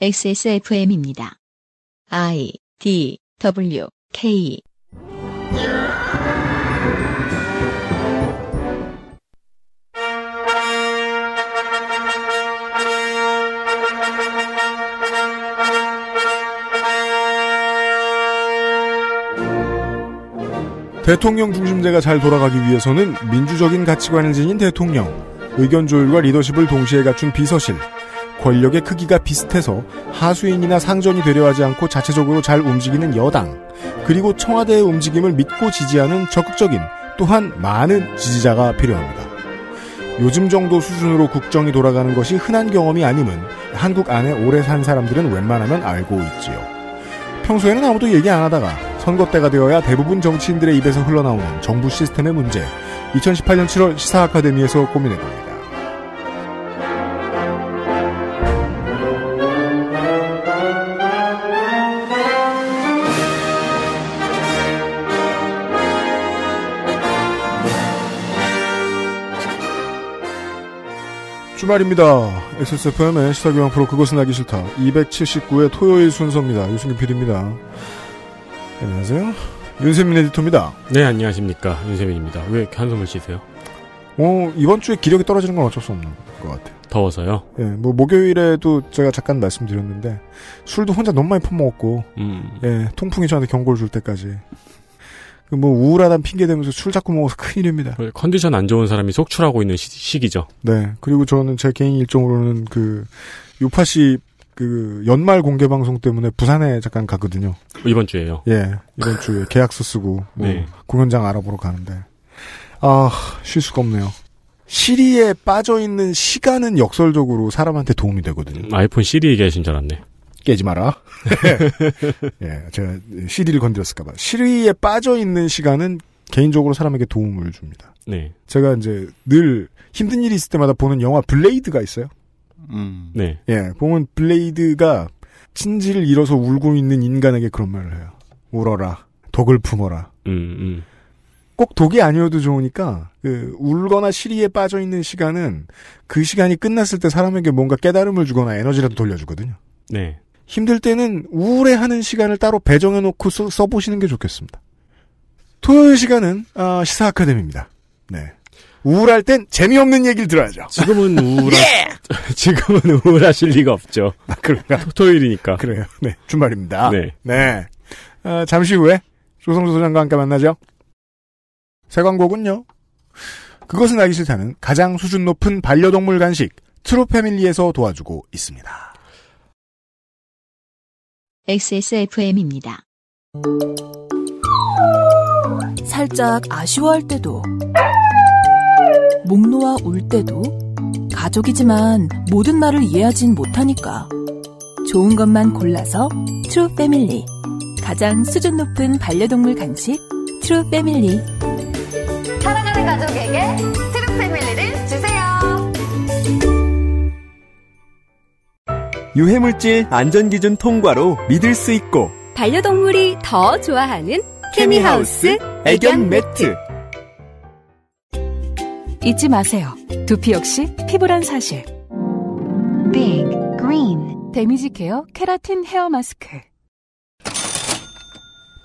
XSFM입니다. I D W K 대통령 중심제가 잘 돌아가기 위해서는 민주적인 가치관을 지닌 대통령, 의견 조율과 리더십을 동시에 갖춘 비서실, 권력의 크기가 비슷해서 하수인이나 상전이 되려 하지 않고 자체적으로 잘 움직이는 여당, 그리고 청와대의 움직임을 믿고 지지하는 적극적인 또한 많은 지지자가 필요합니다. 요즘 정도 수준으로 국정이 돌아가는 것이 흔한 경험이 아님은 한국 안에 오래 산 사람들은 웬만하면 알고 있지요. 평소에는 아무도 얘기 안 하다가 선거 때가 되어야 대부분 정치인들의 입에서 흘러나오는 정부 시스템의 문제, 2018년 7월 시사 아카데미에서 고민해봅니다. 출말입니다 XSFM의 시사교양 프로 그것은 알기 싫다. 279회 토요일 순서입니다. 유승균 PD입니다. 안녕하세요. 윤세민 에디터입니다. 네, 안녕하십니까. 윤세민입니다. 왜 이렇게 한숨을 쉬세요? 어, 이번 주에 기력이 떨어지는 건 어쩔 수 없는 것 같아요. 더워서요? 예, 뭐, 목요일에도 제가 잠깐 말씀드렸는데, 술도 혼자 너무 많이 퍼먹었고, 음. 예, 통풍이 저한테 경고를 줄 때까지. 뭐우울하다는 핑계 대면서 술 자꾸 먹어서 큰일입니다. 그 컨디션 안 좋은 사람이 속출하고 있는 시, 기죠 네. 그리고 저는 제 개인 일정으로는 그 요파 씨그 연말 공개 방송 때문에 부산에 잠깐 가거든요. 이번 주에요. 예. 이번 주에 계약서 쓰고 뭐 네. 공연장 알아보러 가는데 아, 쉴 수가 없네요. 시리에 빠져 있는 시간은 역설적으로 사람한테 도움이 되거든요. 아이폰 시리 얘기하신 줄 알았네. 깨지 마라. 예, 제가 CD를 건드렸을까봐. 시리에 빠져있는 시간은 개인적으로 사람에게 도움을 줍니다. 네. 제가 이제 늘 힘든 일이 있을 때마다 보는 영화 블레이드가 있어요. 음. 네. 예, 보면 블레이드가 친지를 잃어서 울고 있는 인간에게 그런 말을 해요. 울어라. 독을 품어라. 음, 음. 꼭 독이 아니어도 좋으니까 그 울거나 시리에 빠져 있는 시간은 그 시간이 끝났을 때 사람에게 뭔가 깨달음을 주거나 에너지라도 돌려주거든요. 네. 힘들 때는 우울해하는 시간을 따로 배정해놓고 써, 보시는게 좋겠습니다. 토요일 시간은 아, 시사 아카데미입니다. 네. 우울할 땐 재미없는 얘기를 들어야죠. 지금은 우울하 예! 지금은 우울하실 리가 없죠. 아, 그런가? 토요일이니까. 그래요. 네. 주말입니다. 네. 네. 아, 잠시 후에 조성조 소장과 함께 만나죠. 새 광고군요. 그것은 알기 싫다는 가장 수준 높은 반려동물 간식 트루 패밀리에서 도와주고 있습니다. XSFM입니다. 살짝 아쉬워할 때도, 목 놓아 울 때도, 가족이지만 모든 말을 이해하진 못하니까, 좋은 것만 골라서 트루 패밀리. 가장 수준 높은 반려동물 간식 트루 패밀리. 사랑하는 가족에게 트루 패밀리. 유해물질 안전기준 통과로 믿을 수 있고 반려동물이 더 좋아하는 케미하우스 애견 매트 잊지 마세요. 두피 역시 피부란 사실. Big Green 데미지 케어 케라틴 헤어 마스크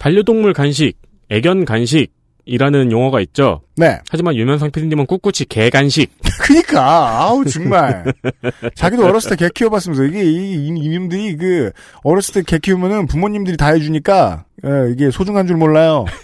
반려동물 간식, 애견 간식 이라는 용어가 있죠. 네. 하지만 유명상 PD님은 꿋꿋이 개간식. 그니까 아우 정말 자기도 어렸을 때 개 키워봤으면서 이게 이, 이놈들이 그 어렸을 때 개 키우면은 부모님들이 다 해주니까 예, 이게 소중한 줄 몰라요.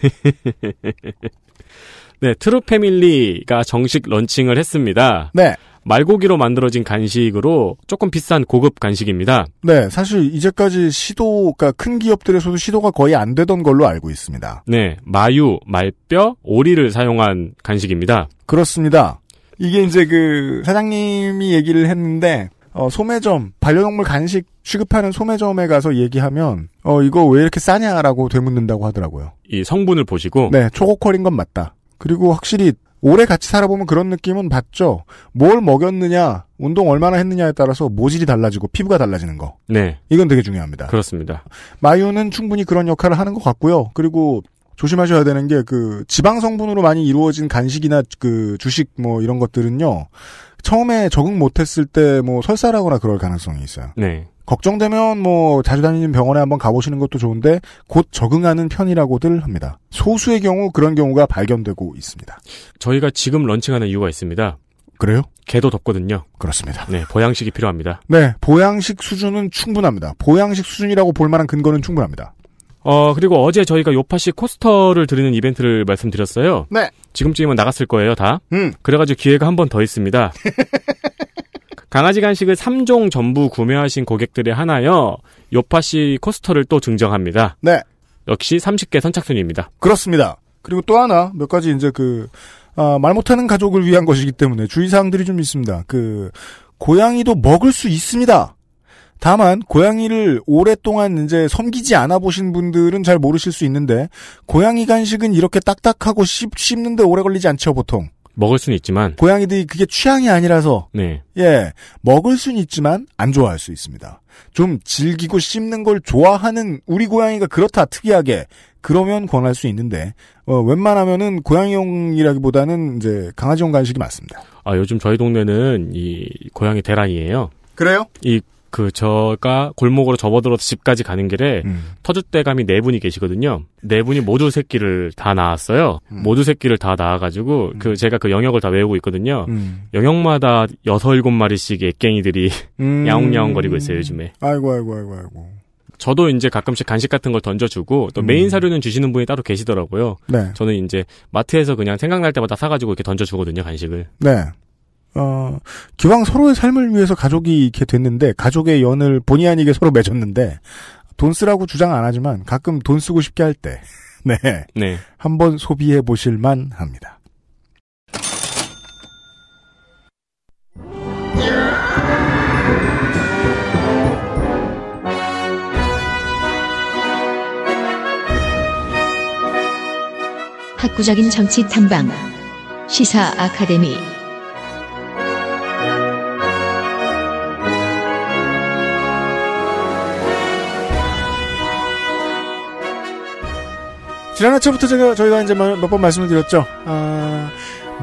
네, 트루 패밀리가 정식 런칭을 했습니다. 네. 말고기로 만들어진 간식으로 조금 비싼 고급 간식입니다. 네, 사실 이제까지 시도가 그러니까 큰 기업들에서도 시도가 거의 안 되던 걸로 알고 있습니다. 네, 마유, 말뼈, 오리를 사용한 간식입니다. 그렇습니다. 이게 이제 그 사장님이 얘기를 했는데 어, 소매점 반려동물 간식 취급하는 소매점에 가서 얘기하면 어 이거 왜 이렇게 싸냐라고 되묻는다고 하더라고요. 이 성분을 보시고 네 초고퀄인 건 맞다. 그리고 확실히 오래 같이 살아보면 그런 느낌은 받죠. 뭘 먹였느냐, 운동 얼마나 했느냐에 따라서 모질이 달라지고 피부가 달라지는 거. 네. 이건 되게 중요합니다. 그렇습니다. 마유는 충분히 그런 역할을 하는 것 같고요. 그리고 조심하셔야 되는 게 그 지방 성분으로 많이 이루어진 간식이나 그 주식 뭐 이런 것들은요. 처음에 적응 못했을 때 뭐 설사라거나 그럴 가능성이 있어요. 네. 걱정되면 뭐 자주 다니는 병원에 한번 가보시는 것도 좋은데 곧 적응하는 편이라고들 합니다. 소수의 경우 그런 경우가 발견되고 있습니다. 저희가 지금 런칭하는 이유가 있습니다. 그래요? 개도 덥거든요. 그렇습니다. 네, 보양식이 필요합니다. 네, 보양식 수준은 충분합니다. 보양식 수준이라고 볼 만한 근거는 충분합니다. 어, 그리고 어제 저희가 요파시 코스터를 드리는 이벤트를 말씀드렸어요. 네. 지금쯤이면 나갔을 거예요, 다. 음. 그래가지고 기회가 한 번 더 있습니다. 강아지 간식을 3종 전부 구매하신 고객들의 하나여 요파시 코스터를 또 증정합니다. 네. 역시 30개 선착순입니다. 그렇습니다. 그리고 또 하나 몇 가지 이제 그, 아, 말 못하는 가족을 위한 것이기 때문에 주의사항들이 좀 있습니다. 그, 고양이도 먹을 수 있습니다. 다만 고양이를 오랫동안 이제 섬기지 않아 보신 분들은 잘 모르실 수 있는데 고양이 간식은 이렇게 딱딱하고 씹, 씹는데 오래 걸리지 않죠 보통. 먹을 수는 있지만 고양이들이 그게 취향이 아니라서 네. 예 먹을 수는 있지만 안 좋아할 수 있습니다. 좀 질기고 씹는 걸 좋아하는 우리 고양이가 그렇다 특이하게 그러면 권할 수 있는데 어, 웬만하면은 고양이용이라기보다는 이제 강아지용 간식이 많습니다. 아 요즘 저희 동네는 이 고양이 대란이에요. 그래요? 이그 저가 골목으로 접어들어서 집까지 가는 길에 음. 터줏대감이 네 분이 계시거든요. 네 분이 모두 새끼를 다 낳았어요. 음. 모두 새끼를 다 낳아가지고 음. 그 제가 그 영역을 다 외우고 있거든요. 음. 영역마다 여섯 일곱 마리씩 애깽이들이 야옹야옹거리고 음. 있어요 요즘에. 아이고 아이고 아이고 아이고. 저도 이제 가끔씩 간식 같은 걸 던져주고 또 음. 메인 사료는 주시는 분이 따로 계시더라고요. 네. 저는 이제 마트에서 그냥 생각날 때마다 사가지고 이렇게 던져주거든요 간식을. 네. 어, 기왕 서로의 삶을 위해서 가족이 이렇게 됐는데, 가족의 연을 본의 아니게 서로 맺었는데, 돈 쓰라고 주장 안 하지만 가끔 돈 쓰고 싶게 할 때, 네. 네. 한 번 소비해 보실만 합니다. 학구적인 정치 탐방 시사 아카데미 지난 화초부터 제가 저희가 이제 몇 번 말씀을 드렸죠. 아,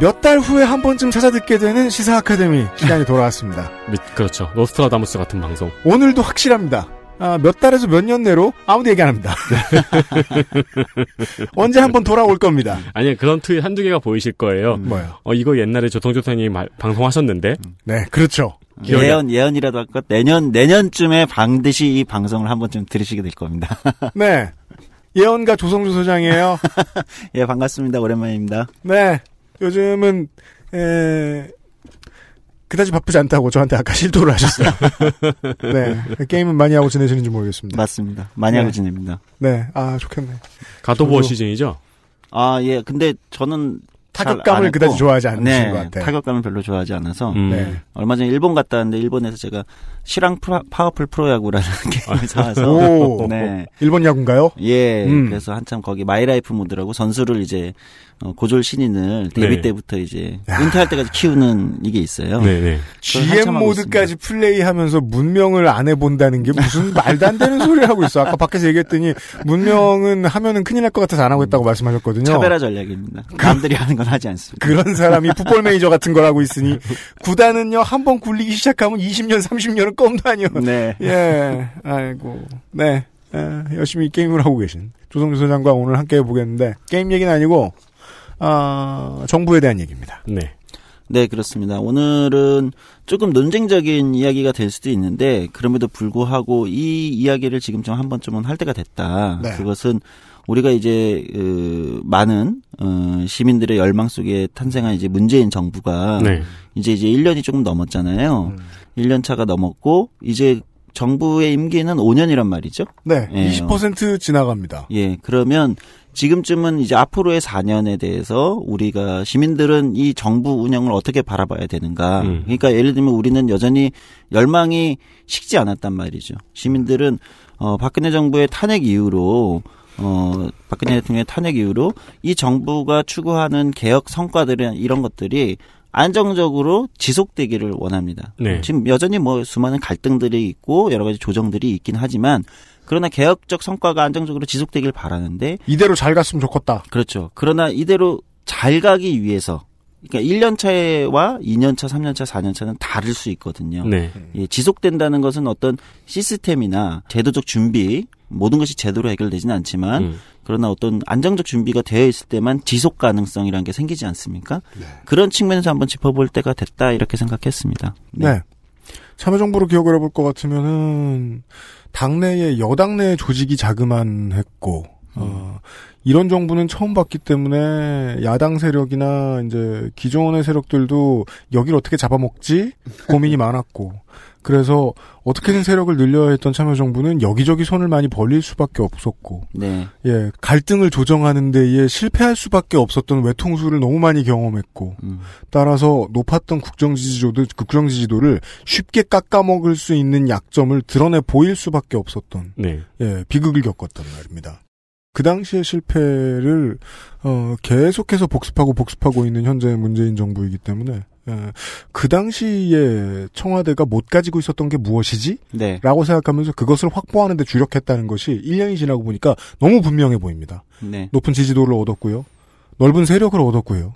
몇 달 후에 한 번쯤 찾아듣게 되는 시사 아카데미 시간이 돌아왔습니다. 그렇죠. 노스트라다무스 같은 방송. 오늘도 확실합니다. 아, 몇 달에서 몇 년 내로 아무도 얘기 안 합니다. 언제 한 번 돌아올 겁니다. 아니, 그런 트윗 한두 개가 보이실 거예요. 음. 뭐요? 어, 이거 옛날에 조통조사이 방송하셨는데. 음. 네, 그렇죠. 기억이... 예언, 예언이라도 할 것. 내년, 내년쯤에 반드시 이 방송을 한 번쯤 들으시게 될 겁니다. 네. 예언가 조성주 소장이에요. 예, 반갑습니다. 오랜만입니다. 네. 요즘은, 에, 그다지 바쁘지 않다고 저한테 아까 실도를 하셨어요. 네. 게임은 많이 하고 지내시는지 모르겠습니다. 맞습니다. 많이 네. 하고 지냅니다. 네. 아, 좋겠네. 가도버 시즌이죠? 아, 예. 근데 저는 타격감을 그다지 좋아하지 않으신 네, 것 같아요. 타격감을 별로 좋아하지 않아서. 음. 네. 얼마 전에 일본 갔다 왔는데 일본에서 제가 실랑 파워풀 프로야구라는 아, 게임을 사와서 네. 일본 야구인가요? 예. 음. 그래서 한참 거기 마이라이프 모드라고 선수를 이제 어, 고졸 신인을 데뷔 네. 때부터 이제 은퇴할 때까지 키우는 이게 있어요. 네네. GM 네. 모드까지 플레이하면서 문명을 안 해본다는 게 무슨 말도 안 되는 소리를 하고 있어. 아까 밖에서 얘기했더니 문명은 하면은 큰일 날 것 같아서 안 하고 있다고 말씀하셨거든요. 차별화 전략입니다. 그 남들이 하는 건 하지 않습니다. 그런 사람이 풋볼 매니저 같은 걸 하고 있으니 구단은요 한번 굴리기 시작하면 20년 30년은 껌도 아니요. 네. 예. 아이고. 네. 아, 열심히 게임을 하고 계신 조성주 소장과 오늘 함께 해보겠는데, 게임 얘기는 아니고, 아, 정부에 대한 얘기입니다. 네. 네, 그렇습니다. 오늘은 조금 논쟁적인 이야기가 될 수도 있는데, 그럼에도 불구하고 이 이야기를 지금좀 한 번쯤은 할 때가 됐다. 네. 그것은 우리가 이제, 그 많은, 어, 시민들의 열망 속에 탄생한 이제 문재인 정부가 네. 이제 이제 1년이 조금 넘었잖아요. 음. 1년 차가 넘었고 이제 정부의 임기는 5년이란 말이죠. 네, 예, 20% 어. 지나갑니다. 예, 그러면 지금쯤은 이제 앞으로의 4년에 대해서 우리가 시민들은 이 정부 운영을 어떻게 바라봐야 되는가. 음. 그러니까 예를 들면 우리는 여전히 열망이 식지 않았단 말이죠. 시민들은 어 박근혜 정부의 탄핵 이후로 어 박근혜 대통령의 탄핵 이후로 이 정부가 추구하는 개혁 성과들은 이런 것들이 안정적으로 지속되기를 원합니다. 네. 지금 여전히 뭐 수많은 갈등들이 있고 여러 가지 조정들이 있긴 하지만 그러나 개혁적 성과가 안정적으로 지속되길 바라는데 이대로 잘 갔으면 좋겠다. 그렇죠. 그러나 이대로 잘 가기 위해서 그러니까 1년 차와 2년 차, 3년 차, 4년 차는 다를 수 있거든요. 네. 예, 지속된다는 것은 어떤 시스템이나 제도적 준비 모든 것이 제대로 해결되지는 않지만 음. 그러나 어떤 안정적 준비가 되어 있을 때만 지속 가능성이라는 게 생기지 않습니까? 네. 그런 측면에서 한번 짚어볼 때가 됐다 이렇게 생각했습니다. 네. 네. 참여정부로 기억을 해볼 것 같으면은 당내의 여당 내 조직이 자그만했고 음. 어, 이런 정부는 처음 봤기 때문에 야당 세력이나 이제 기존의 세력들도 여기를 어떻게 잡아먹지 고민이 많았고 그래서 어떻게든 세력을 늘려야 했던 참여정부는 여기저기 손을 많이 벌릴 수밖에 없었고, 네. 예, 갈등을 조정하는 데에 실패할 수밖에 없었던 외통수를 너무 많이 경험했고, 음. 따라서 높았던 국정지지도 국정지지도를 쉽게 깎아먹을 수 있는 약점을 드러내 보일 수밖에 없었던, 네. 예, 비극을 겪었단 말입니다. 그 당시의 실패를, 어, 계속해서 복습하고 복습하고 있는 현재의 문재인 정부이기 때문에, 예. 그 당시에 청와대가 못 가지고 있었던 게 무엇이지? 네. 라고 생각하면서 그것을 확보하는 데 주력했다는 것이 1년이 지나고 보니까 너무 분명해 보입니다. 네. 높은 지지도를 얻었고요. 넓은 세력을 얻었고요.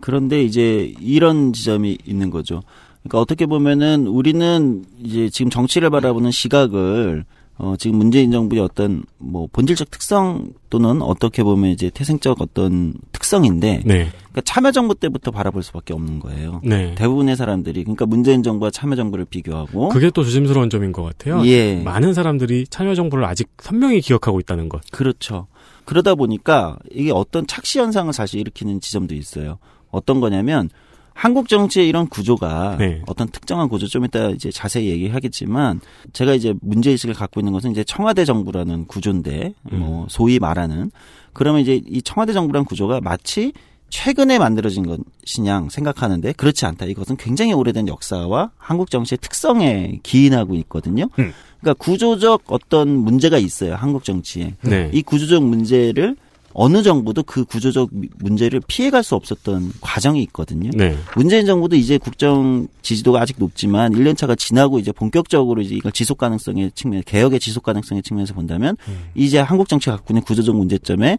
그런데 이제 이런 지점이 있는 거죠. 그러니까 어떻게 보면은 우리는 이제 지금 정치를 바라보는 시각을 어, 지금 문재인 정부의 어떤 뭐 본질적 특성 또는 어떻게 보면 이제 태생적 어떤 특성인데 네. 그러니까 참여정부 때부터 바라볼 수밖에 없는 거예요. 네. 대부분의 사람들이 그러니까 문재인 정부와 참여정부를 비교하고 그게 또 조심스러운 점인 것 같아요. 예. 많은 사람들이 참여정부를 아직 선명히 기억하고 있다는 것. 그렇죠. 그러다 보니까 이게 어떤 착시 현상을 사실 일으키는 지점도 있어요. 어떤 거냐면 한국 정치의 이런 구조가 네. 어떤 특정한 구조 좀 이따 이제 자세히 얘기하겠지만 제가 이제 문제 의식을 갖고 있는 것은 이제 청와대 정부라는 구조인데 음. 뭐 소위 말하는 그러면 이제 이 청와대 정부라는 구조가 마치 최근에 만들어진 것이냐 생각하는데 그렇지 않다. 이것은 굉장히 오래된 역사와 한국 정치의 특성에 기인하고 있거든요. 음. 그러니까 구조적 어떤 문제가 있어요. 한국 정치에. 네. 이 구조적 문제를 어느 정부도 그 구조적 문제를 피해갈 수 없었던 과정이 있거든요. 네. 문재인 정부도 이제 국정 지지도가 아직 높지만 1년 차가 지나고 이제 본격적으로 이제 이걸 지속 가능성의 측면, 개혁의 지속 가능성의 측면에서 본다면 음. 이제 한국 정치가 갖고 있는 구조적 문제점에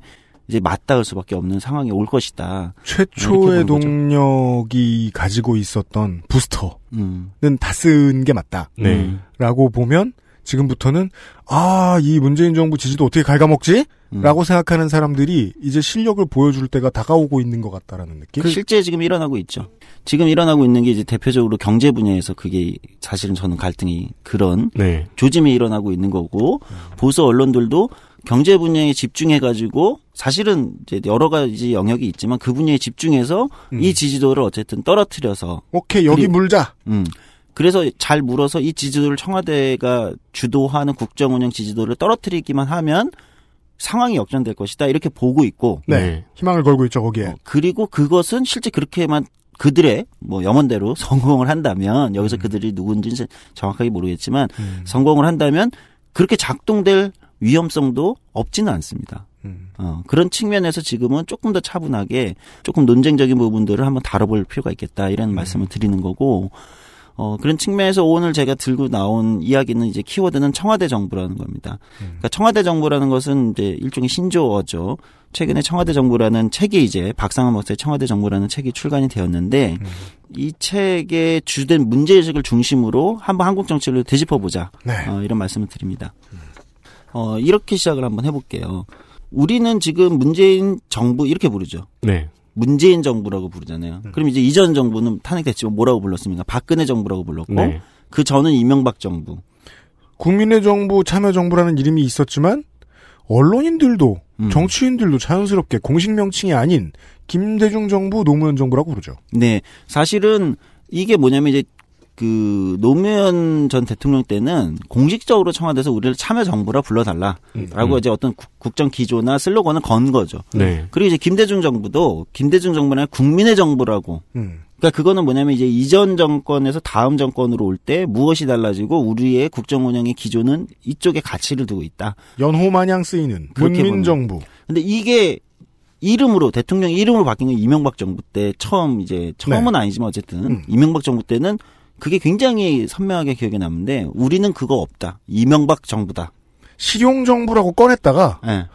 이제 맞닿을 수밖에 없는 상황이 올 것이다. 최초의 동력이 가지고 있었던 부스터는 음. 다쓴 게 맞다. 네. 라고 보면 지금부터는 아, 이 문재인 정부 지지도 어떻게 갉아먹지? 음. 라고 생각하는 사람들이 이제 실력을 보여줄 때가 다가오고 있는 것 같다라는 느낌? 그 실제 지금 일어나고 있죠. 지금 일어나고 있는 게 이제 대표적으로 경제 분야에서 그게 사실은 저는 갈등이 그런 네. 조짐이 일어나고 있는 거고 음. 보수 언론들도 경제 분야에 집중해가지고 사실은 이제 여러 가지 영역이 있지만 그 분야에 집중해서 음. 이 지지도를 어쨌든 떨어뜨려서 오케이 여기 물자. 음. 그래서 잘 물어서 이 지지도를 청와대가 주도하는 국정운영 지지도를 떨어뜨리기만 하면 상황이 역전될 것이다 이렇게 보고 있고 네. 네. 희망을 걸고 있죠 거기에 어, 그리고 그것은 실제 그렇게만 그들의 뭐 염원대로 성공을 한다면 여기서 음. 그들이 누군지는 정확하게 모르겠지만 음. 성공을 한다면 그렇게 작동될 위험성도 없지는 않습니다. 음. 어, 그런 측면에서 지금은 조금 더 차분하게 조금 논쟁적인 부분들을 한번 다뤄볼 필요가 있겠다 이런 음. 말씀을 드리는 거고 어, 그런 측면에서 오늘 제가 들고 나온 이야기는 이제 키워드는 청와대 정부라는 겁니다. 음. 그러니까 청와대 정부라는 것은 이제 일종의 신조어죠. 최근에 음. 청와대 정부라는 책이 이제 박상원 박사의 청와대 정부라는 책이 출간이 되었는데 음. 이 책의 주된 문제 의식을 중심으로 한번 한국 정치를 되짚어 보자. 네. 어, 이런 말씀을 드립니다. 어, 이렇게 시작을 한번 해볼게요. 우리는 지금 문재인 정부 이렇게 부르죠. 네. 문재인 정부라고 부르잖아요. 음. 그럼 이제 이전 정부는 탄핵됐지만 뭐라고 불렀습니까? 박근혜 정부라고 불렀고 네. 그 전은 이명박 정부. 국민의 정부, 참여 정부라는 이름이 있었지만 언론인들도 음. 정치인들도 자연스럽게 공식 명칭이 아닌 김대중 정부, 노무현 정부라고 부르죠. 네, 사실은 이게 뭐냐면 이제 그 노무현 전 대통령 때는 공식적으로 청와대에서 우리를 참여 정부라 불러달라라고 음. 이제 어떤 국, 국정 기조나 슬로건을 건 거죠. 네. 그리고 이제 김대중 정부도 김대중 정부는 국민의 정부라고. 음. 그니까 그거는 뭐냐면 이제 이전 정권에서 다음 정권으로 올 때 무엇이 달라지고 우리의 국정 운영의 기조는 이쪽에 가치를 두고 있다. 연호 마냥 쓰이는 국민 정부. 근데 이게 이름으로 대통령 이름으로 바뀐 건 이명박 정부 때 처음 이제 처음은 네. 아니지만 어쨌든 음. 이명박 정부 때는 그게 굉장히 선명하게 기억에 남는데 우리는 그거 없다. 이명박 정부다. 실용 정부라고 꺼냈다가 네.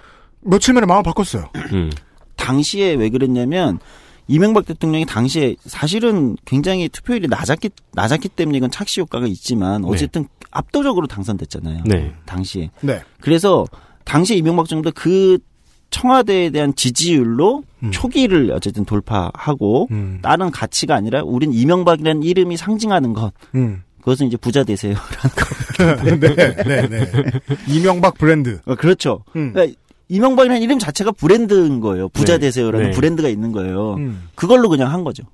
며칠 만에 마음 바꿨어요. 음. 당시에 왜 그랬냐면 이명박 대통령이 당시에 사실은 굉장히 투표율이 낮았기 낮았기 때문에 이건 착시 효과가 있지만 네. 어쨌든 네. 압도적으로 당선됐잖아요. 네. 당시에. 네. 그래서 당시 이명박 정부도 그 청와대에 대한 지지율로 음. 초기를 어쨌든 돌파하고 음. 다른 가치가 아니라 우린 이명박이라는 이름이 상징하는 것. 음. 그것은 이제 부자 되세요라는 거. 네, 네, 네, 네. 이명박 브랜드. 어, 그렇죠. 음. 그러니까 이명박이라는 이름 자체가 브랜드인 거예요. 부자 네. 되세요라는 네. 브랜드가 있는 거예요. 음. 그걸로 그냥 한 거죠.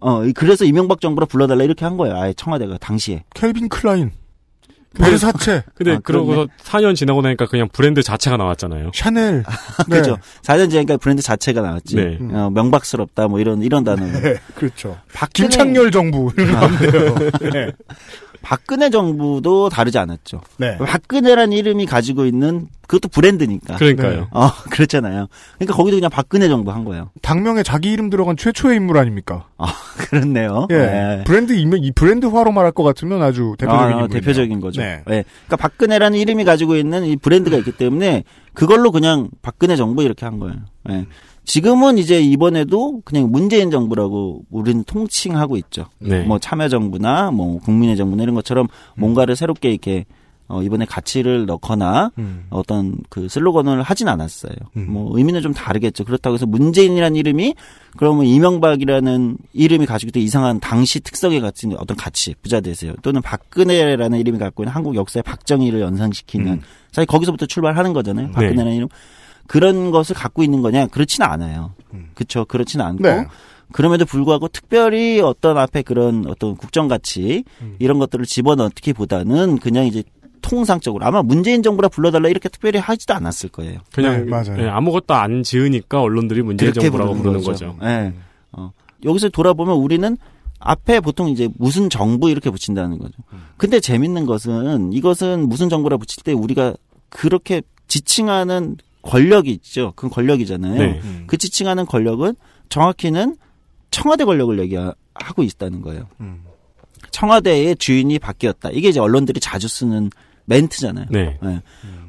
어, 그래서 이명박 정부라 불러달라 이렇게 한 거예요. 아예 청와대가 당시에. 켈빈 클라인. 베르 사채 근데 아, 그러고 4년 지나고 나니까 그냥 브랜드 자체가 나왔잖아요. 샤넬. 아, 네. 그렇죠. 4년 지나니까 브랜드 자체가 나왔지. 네. 음. 어, 명박스럽다 뭐 이런 이런 단어. 네, 그렇죠. 박 김창렬 정부 아. 이런 건데요. 네. 박근혜 정부도 다르지 않았죠. 네. 박근혜란 이름이 가지고 있는 그것도 브랜드니까. 그러니까요. 네. 어, 그렇잖아요. 그러니까 거기도 그냥 박근혜 정부 한 거예요. 당명에 자기 이름 들어간 최초의 인물 아닙니까? 아, 그렇네요. 예. 네. 브랜드 이 브랜드화로 말할 것 같으면 아주 대표적인 아, 대표적인 거죠. 네. 네. 그러니까 박근혜라는 이름이 가지고 있는 이 브랜드가 있기 때문에 그걸로 그냥 박근혜 정부 이렇게 한 거예요. 네. 지금은 이제 이번에도 그냥 문재인 정부라고 우리는 통칭하고 있죠. 네. 뭐 참여정부나 뭐 국민의 정부나 이런 것처럼 음. 뭔가를 새롭게 이렇게 어, 이번에 가치를 넣거나 음. 어떤 그 슬로건을 하진 않았어요. 음. 뭐 의미는 좀 다르겠죠. 그렇다고 해서 문재인이라는 이름이 그러면 이명박이라는 이름이 가지고 있던 이상한 당시 특성에 가진 어떤 가치 부자 되세요. 또는 박근혜라는 이름이 갖고 있는 한국 역사의 박정희를 연상시키는 음. 사실 거기서부터 출발하는 거잖아요. 네. 박근혜라는 네. 이름. 그런 것을 갖고 있는 거냐? 그렇지는 않아요. 음. 그렇죠. 그렇지는 않고 네. 그럼에도 불구하고 특별히 어떤 앞에 그런 어떤 국정 가치 음. 이런 것들을 집어넣기보다는 그냥 이제 통상적으로 아마 문재인 정부라 불러달라 이렇게 특별히 하지도 않았을 거예요. 그냥 네, 맞아요. 네, 아무것도 안 지으니까 언론들이 문재인 정부라고 부르는, 부르는 거죠. 거죠. 네. 어, 여기서 돌아보면 우리는 앞에 보통 이제 무슨 정부 이렇게 붙인다는 거죠. 음. 근데 재밌는 것은 이것은 무슨 정부라 붙일 때 우리가 그렇게 지칭하는 권력이 있죠. 그건 권력이잖아요. 네. 음. 그 지칭하는 권력은 정확히는 청와대 권력을 얘기하고 있다는 거예요. 음. 청와대의 주인이 바뀌었다. 이게 이제 언론들이 자주 쓰는 멘트잖아요. 네. 네.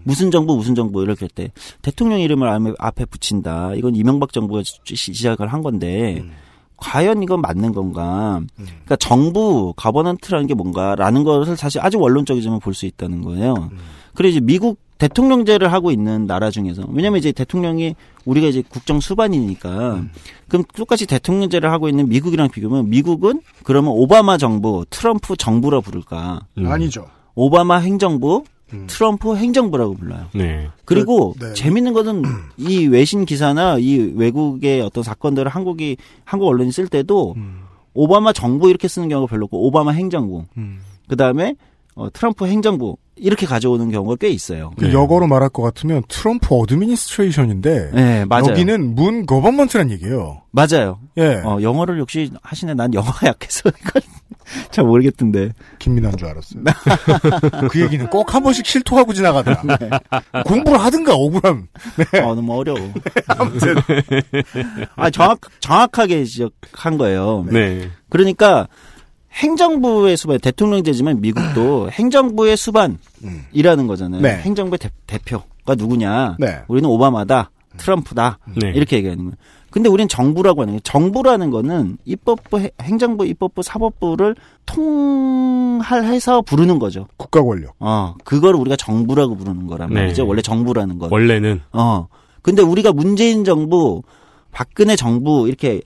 무슨 정부 무슨 정부 이렇게 할 때 대통령 이름을 앞에 붙인다. 이건 이명박 정부가 시작을 한 건데 음. 과연 이건 맞는 건가? 음. 그러니까 정부 가버넌트라는 게 뭔가라는 것을 사실 아주 원론적이지만 볼 수 있다는 거예요. 음. 그리고 이제 미국 대통령제를 하고 있는 나라 중에서 왜냐면 이제 대통령이 우리가 이제 국정 수반이니까 음. 그럼 똑같이 대통령제를 하고 있는 미국이랑 비교하면 미국은 그러면 오바마 정부, 트럼프 정부라 부를까? 음. 아니죠. 오바마 행정부, 음. 트럼프 행정부라고 불러요. 네. 그리고 그, 네. 재밌는 것은 이 외신 기사나 이 외국의 어떤 사건들을 한국이 한국 언론이 쓸 때도 음. 오바마 정부 이렇게 쓰는 경우가 별로 없고 오바마 행정부. 음. 그다음에 어, 트럼프 행정부 이렇게 가져오는 경우가 꽤 있어요. 그 네. 여거로 말할 것 같으면 트럼프 어드미니스트레이션인데 네, 맞아요. 여기는 문 거버먼트란 얘기예요. 맞아요. 예. 어, 영어를 역시 하시네. 난 영어 가 약해서 이걸 잘 모르겠던데. 김민아줄 알았어요. 그 얘기는 꼭 한 번씩 실토하고 지나가더라. 네. 공부를 하든가 억울함. 네. 어, 너무 어려워. 네, 아무튼. 아, 정확, 정확하게 지적한 거예요. 네. 네. 그러니까 행정부의 수반, 대통령이되지만 미국도 음. 행정부의 수반이라는 음. 거잖아요. 네. 행정부의 대, 표가 누구냐. 네. 우리는 오바마다, 음. 트럼프다. 네. 이렇게 얘기하는 거예요. 근데 우리는 정부라고 하는 거예요. 정부라는 거는 입법부, 행정부, 입법부, 사법부를 통할해서 부르는 거죠. 국가 권력. 어, 그걸 우리가 정부라고 부르는 거란 말이죠. 네. 원래 정부라는 거. 원래는. 어. 근데 우리가 문재인 정부, 박근혜 정부 이렇게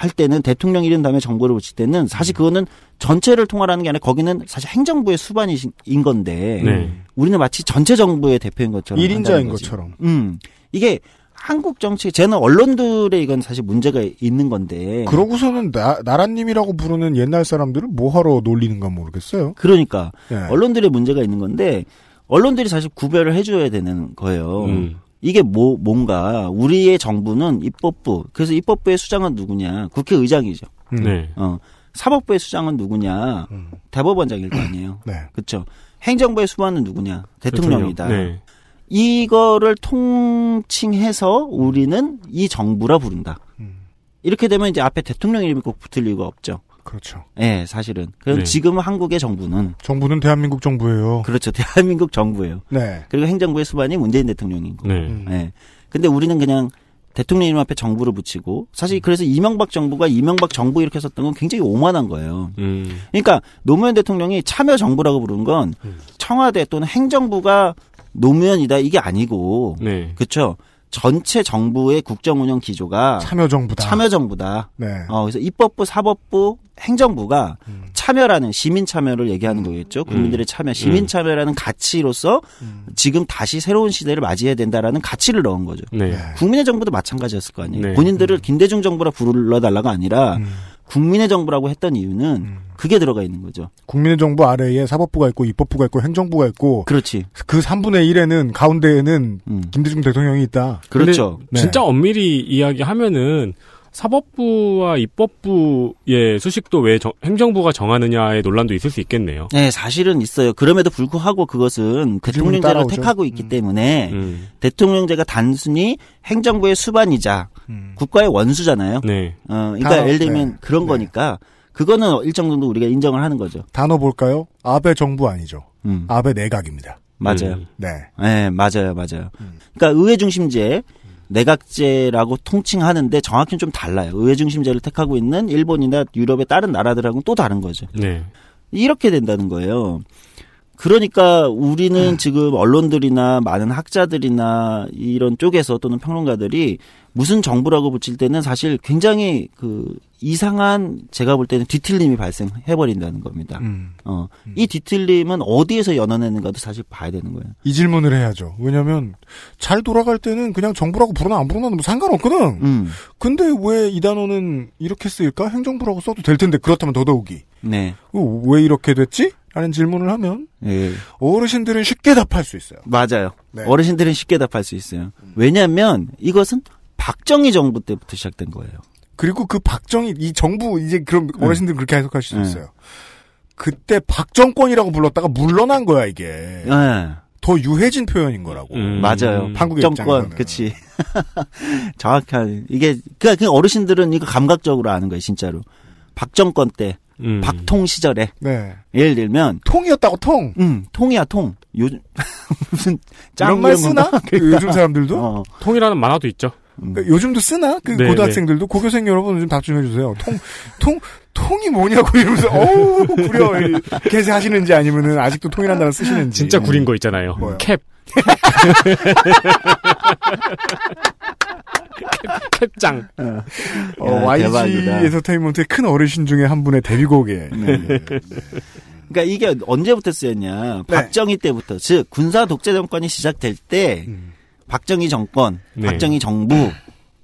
할 때는 대통령 이른 다음에 정부를 붙일 때는 사실 그거는 전체를 통화라는 게 아니라 거기는 사실 행정부의 수반인 이 건데 네. 우리는 마치 전체 정부의 대표인 것처럼 1인자인 것처럼. 음. 이게 한국 정치 쟤는 언론들의 이건 사실 문제가 있는 건데 그러고서는 나, 나라님이라고 부르는 옛날 사람들을 뭐하러 놀리는가 모르겠어요. 그러니까 네. 언론들의 문제가 있는 건데 언론들이 사실 구별을 해줘야 되는 거예요. 음. 이게 뭐 뭔가 우리의 정부는 입법부 그래서 입법부의 수장은 누구냐 국회의장이죠. 음. 네. 어 사법부의 수장은 누구냐 음. 대법원장일 거 아니에요. 네. 그렇죠. 행정부의 수반은 누구냐 대통령이다. 대통령. 네. 이거를 통칭해서 우리는 이 정부라 부른다. 음. 이렇게 되면 이제 앞에 대통령 이름이 꼭 붙을 이유가 없죠. 그렇죠. 예, 사실은. 그 네. 지금 한국의 정부는 정부는 대한민국 정부예요. 그렇죠. 대한민국 정부예요. 네. 그리고 행정부의 수반이 문재인 대통령이고 네. 음. 예. 근데 우리는 그냥 대통령 님 앞에 정부를 붙이고 사실 그래서 이명박 정부가 이명박 정부 이렇게 썼던 건 굉장히 오만한 거예요. 음. 그러니까 노무현 대통령이 참여 정부라고 부른 건 음. 청와대 또는 행정부가 노무현이다 이게 아니고 네. 그렇죠. 전체 정부의 국정 운영 기조가 참여정부다. 참여정부다. 네. 어, 그래서 입법부, 사법부, 행정부가 음. 참여라는 시민 참여를 얘기하는 거겠죠. 국민들의 음. 참여, 시민 음. 참여라는 가치로서 음. 지금 다시 새로운 시대를 맞이해야 된다라는 가치를 넣은 거죠. 네. 네. 국민의 정부도 마찬가지였을 거 아니에요. 네. 본인들을 김대중 정부라 부 불러달라가 아니라 국민의 정부라고 했던 이유는 음. 그게 들어가 있는 거죠. 국민의 정부 아래에 사법부가 있고 입법부가 있고 행정부가 있고 그렇지. 그 3분의 1에는 가운데에는 음. 김대중 대통령이 있다. 그렇죠. 네. 진짜 엄밀히 이야기하면은 사법부와 입법부의 수식도 왜 저, 행정부가 정하느냐의 논란도 있을 수 있겠네요. 네, 사실은 있어요. 그럼에도 불구하고 그것은 대통령제를 택하고 있기 음. 때문에 음. 대통령제가 단순히 행정부의 수반이자 음. 국가의 원수잖아요. 네. 어, 그러니까 단어, 예를 들면 네. 그런 네. 거니까 그거는 일정 정도 우리가 인정을 하는 거죠. 단어 볼까요? 아베 정부 아니죠. 음. 아베 내각입니다. 맞아요. 음. 네. 네, 맞아요, 맞아요. 음. 그러니까 의회 중심제 내각제라고 통칭하는데 정확히는 좀 달라요. 의회 중심제를 택하고 있는 일본이나 유럽의 다른 나라들하고는 또 다른 거죠. 네. 이렇게 된다는 거예요. 그러니까 우리는 음. 지금 언론들이나 많은 학자들이나 이런 쪽에서 또는 평론가들이 무슨 정부라고 붙일 때는 사실 굉장히 그 이상한 제가 볼 때는 뒤틀림이 발생해 버린다는 겁니다. 음. 어, 음. 이 뒤틀림은 어디에서 연어내는가도 사실 봐야 되는 거예요. 이 질문을 해야죠. 왜냐하면 잘 돌아갈 때는 그냥 정부라고 부르나 안 부르나 뭐 상관없거든. 음. 근데 왜 이 단어는 이렇게 쓰일까? 행정부라고 써도 될 텐데 그렇다면 더더욱이. 네. 어, 왜 이렇게 됐지? 라는 질문을 하면 네. 어르신들은 쉽게 답할 수 있어요. 맞아요. 네. 어르신들은 쉽게 답할 수 있어요. 왜냐하면 이것은 박정희 정부 때부터 시작된 거예요. 그리고 그 박정희 이 정부 이제 그럼 어르신들 네. 그렇게 해석할 수 네. 있어요. 그때 박정권이라고 불렀다가 물러난 거야 이게. 네. 더 유해진 표현인 거라고. 음. 맞아요. 음. 한국 정권, 그치. 정확한 이게 그러니까 어르신들은 이거 감각적으로 아는 거예요, 진짜로. 박정권 때, 음. 박통 시절에. 네. 예를 들면 통이었다고 통. 음, 통이야 통요 무슨 짱 이런 말 쓰나? 그러니까. 요즘 사람들도 어. 통이라는 만화도 있죠. 그러니까 요즘도 쓰나? 그 네, 고등학생들도 네. 고교생 여러분 좀 답 좀 해주세요. 통, 통, 통이 뭐냐고 이러면서 어우 구려 개세 하시는지 아니면은 아직도 통일한 다는 쓰시는지 진짜 구린 거 있잖아요. 뭐요? 캡. 캡, 캡장. 어, 어, 야, YG 대박이다. 엔터테인먼트의 큰 어르신 중에 한 분의 데뷔곡에. 네. 네. 그러니까 이게 언제부터 쓰였냐. 네. 박정희 때부터. 즉, 군사 독재 정권이 시작될 때, 음. 박정희 정권, 네. 박정희 정부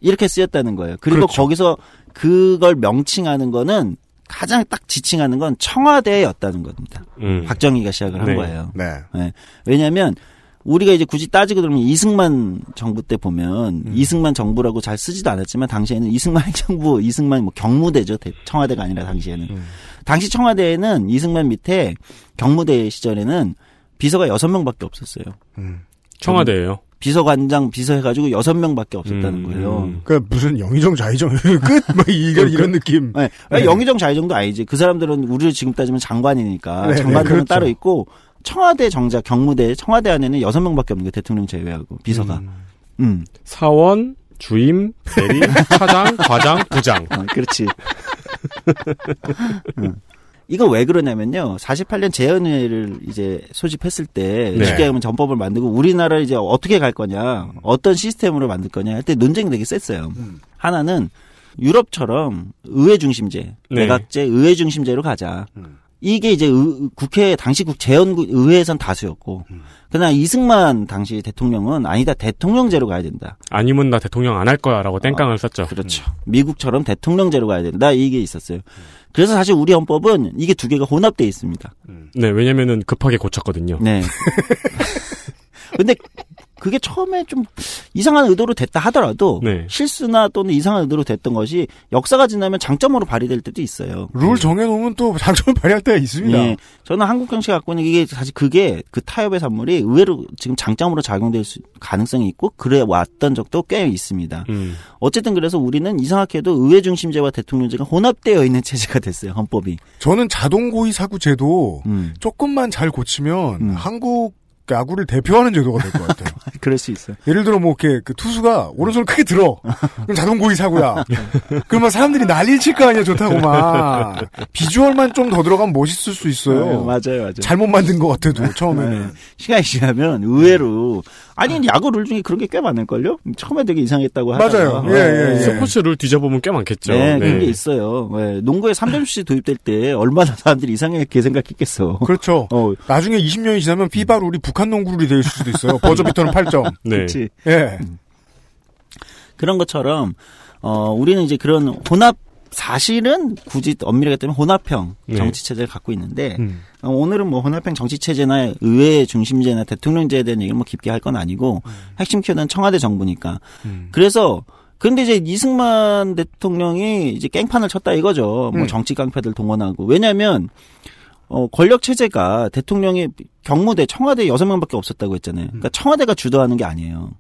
이렇게 쓰였다는 거예요. 그리고 그렇죠. 거기서 그걸 명칭하는 거는 가장 딱 지칭하는 건 청와대였다는 겁니다. 음. 박정희가 시작을 한 네. 거예요. 네. 네. 왜냐하면 우리가 이제 굳이 따지고 들면 으 이승만 정부 때 보면 음. 이승만 정부라고 잘 쓰지도 않았지만 당시에는 이승만 정부, 이승만 뭐 경무대죠. 청와대가 아니라 당시에는. 음. 당시 청와대에는 이승만 밑에 경무대 시절에는 비서가 여섯 명밖에 없었어요. 청와대예요. 비서관장 비서 해가지고 여섯 명밖에 없었다는 음, 거예요. 음. 그러니까 무슨 영의정 자의정 끝? 뭐 이런 이런 느낌. 네. 그러니까 네. 영의정 자의정도 아니지. 그 사람들은 우리를 지금 따지면 장관이니까 네, 네 장관들은 그렇죠. 따로 있고 청와대 정작 경무대 청와대 안에는 여섯 명밖에 없는 게 대통령 제외하고 비서가. 음. 음. 사원, 주임, 대리, 차장, 과장, 부장. 어, 그렇지. 음. 이거왜 그러냐면요. 48년 재연회를 이제 소집했을 때 네. 쉽게 하면 전법을 만들고 우리나라 를 이제 어떻게 갈 거냐, 어떤 시스템으로 만들 거냐 할 때 논쟁이 되게 셌어요. 음. 하나는 유럽처럼 의회 중심제, 네. 내각제 의회 중심제로 가자. 음. 이게 이제 국회 당시 국 재연 의회에선 다수였고 음. 그러나 이승만 당시 대통령은 아니다 대통령제로 가야 된다. 아니면 나 대통령 안 할 거야라고 어, 땡깡을 아, 썼죠. 그렇죠. 음. 미국처럼 대통령제로 가야 된다 이게 있었어요. 음. 그래서 사실 우리 헌법은 이게 두 개가 혼합돼 있습니다. 네, 왜냐면은 급하게 고쳤거든요. 네. 근데 그게 처음에 좀 이상한 의도로 됐다 하더라도 네. 실수나 또는 이상한 의도로 됐던 것이 역사가 지나면 장점으로 발휘될 때도 있어요. 룰 예. 정해놓으면 또 장점을 발휘할 때가 있습니다. 예. 저는 한국 경제가 갖고 있는 이게 사실 그게 그 타협의 산물이 의외로 지금 장점으로 작용될 수, 가능성이 있고 그래 왔던 적도 꽤 있습니다. 음. 어쨌든 그래서 우리는 이상하게도 의회 중심제와 대통령제가 혼합되어 있는 체제가 됐어요 헌법이. 저는 자동고의 사구제도 음. 조금만 잘 고치면 음. 한국 그러니까 야구를 대표하는 제도가 될 것 같아요. 그럴 수 있어요. 예를 들어 뭐 이렇게 그 투수가 오른손을 크게 들어. 그럼 자동 고의 사고야. 그러면 사람들이 난리 칠거 아니야 좋다고 막. 비주얼만 좀 더 들어가면 멋있을 수 있어요. 네, 맞아요, 맞아요. 잘못 만든 것 같아도 네. 처음에는. 네, 시간이 지나면 의외로 아니 네. 야구 룰 중에 그런 게 꽤 많을걸요. 처음에 되게 이상했다고 하다가 맞아요. 어, 예, 예, 네. 예. 스포츠 룰 뒤져보면 꽤 많겠죠. 네, 그런 게 있어요. 농구에 3점슛이 도입될 때 얼마나 사람들이 이상하게 생각했겠어. 그렇죠. 어. 나중에 20년이 지나면 피바 룰이 북 북한 농구를 되어 있을 수도 있어요. 버저비터는 8점. 네. 그치. 예. 음. 그런 것처럼 어 우리는 이제 그런 혼합 사실은 굳이 엄밀하게 따면 혼합형 네. 정치 체제를 갖고 있는데 음. 어, 오늘은 뭐 혼합형 정치 체제나 의회 중심제나 대통령제에 대한 얘기를 뭐 깊게 할 건 아니고 음. 핵심 키워드는 청와대 정부니까 음. 그래서 근데 이제 이승만 대통령이 이제 깽판을 쳤다 이거죠. 뭐 음. 정치 깡패들 동원하고 왜냐하면 어, 권력 체제가 대통령이 경무대, 청와대 여섯 명밖에 없었다고 했잖아요. 그러니까 음. 청와대가 주도하는 게 아니에요.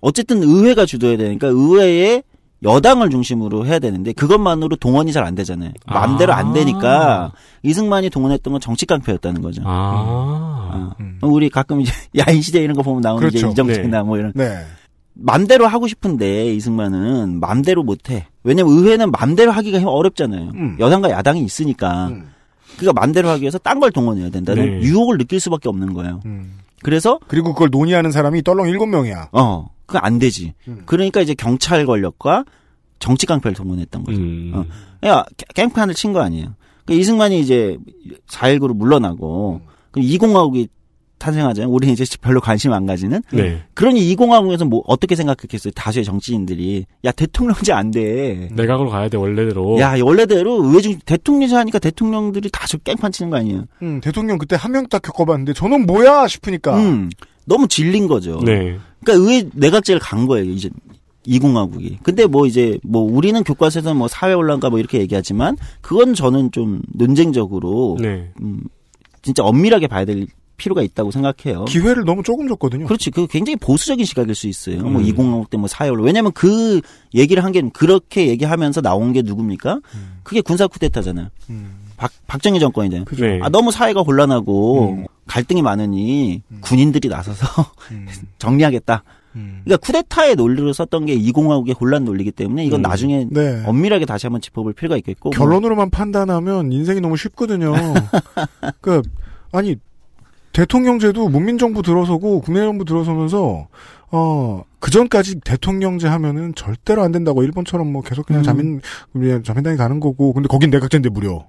어쨌든 의회가 주도해야 되니까 그러니까 의회에 여당을 중심으로 해야 되는데 그것만으로 동원이 잘 안 되잖아요. 마음대로 안 아. 되니까 이승만이 동원했던 건 정치 깡패였다는 거죠. 아. 아. 음. 어. 우리 가끔 이제 야인 시대 이런 거 보면 나오는 그렇죠. 이제 이정재나 네. 뭐 이런 네. 맘대로 하고 싶은데 이승만은 맘대로 못해. 왜냐면 의회는 맘대로 하기가 어렵잖아요. 음. 여당과 야당이 있으니까. 음. 그러니까 만대로 하기 위해서 딴 걸 동원해야 된다는 네. 유혹을 느낄 수밖에 없는 거예요. 음. 그래서 그리고 그걸 논의하는 사람이 떨렁 7 명이야. 어, 그건 안 되지. 음. 그러니까 이제 경찰 권력과 정치 깡패를 동원했던 거죠. 음. 어. 야, 깽판을 친 거 아니에요. 그러니까 이승만이 이제 4.19로 물러나고 음. 그럼 이공화국이 탄생하잖아요. 우리는 이제 별로 관심 안 가지는. 네. 그러니 이공화국에서뭐 어떻게 생각했겠어요? 다수의 정치인들이 야 대통령제 안 돼. 내각으로 가야 돼 원래대로. 야 원래대로 의회중 대통령제 하니까 대통령들이 다 저 깽판 치는 거 아니에요? 음 대통령 그때 한 명 딱 겪어봤는데 저는 뭐야 싶으니까. 음 너무 질린 거죠. 네. 그러니까 의회 내각제를 간 거예요 이제. 이공화국이 근데 뭐 이제 뭐 우리는 교과서에서 뭐 사회 혼란가뭐 이렇게 얘기하지만 그건 저는 좀 논쟁적으로 네. 음, 진짜 엄밀하게 봐야 될 필요가 있다고 생각해요. 기회를 너무 조금 줬거든요. 그렇지. 그 굉장히 보수적인 시각일 수 있어요. 뭐 음. 뭐 2005때 뭐 사열로. 왜냐면 그 얘기를 한 게 그렇게 얘기하면서 나온 게 누굽니까? 음. 그게 군사 쿠데타잖아요. 음. 박, 박정희 정권이잖아요. 그래. 네. 아, 너무 사회가 곤란하고 음. 갈등이 많으니 음. 군인들이 나서서 음. 정리하겠다. 그러니까 쿠데타의 논리로 썼던 게2 0 0국의 혼란 논리이기 때문에 이건 음. 나중에 네. 엄밀하게 다시 한번 짚어볼 필요가 있겠고 결론으로만 판단하면 인생이 너무 쉽거든요. 그러니까 아니 대통령제도 문민정부 들어서고 국민정부 들어서면서 어, 그 전까지 대통령제 하면은 절대로 안 된다고 일본처럼 뭐 계속 그냥 음. 자민, 음. 자민당이 가는 거고. 근데 거긴 내각제인데 무려.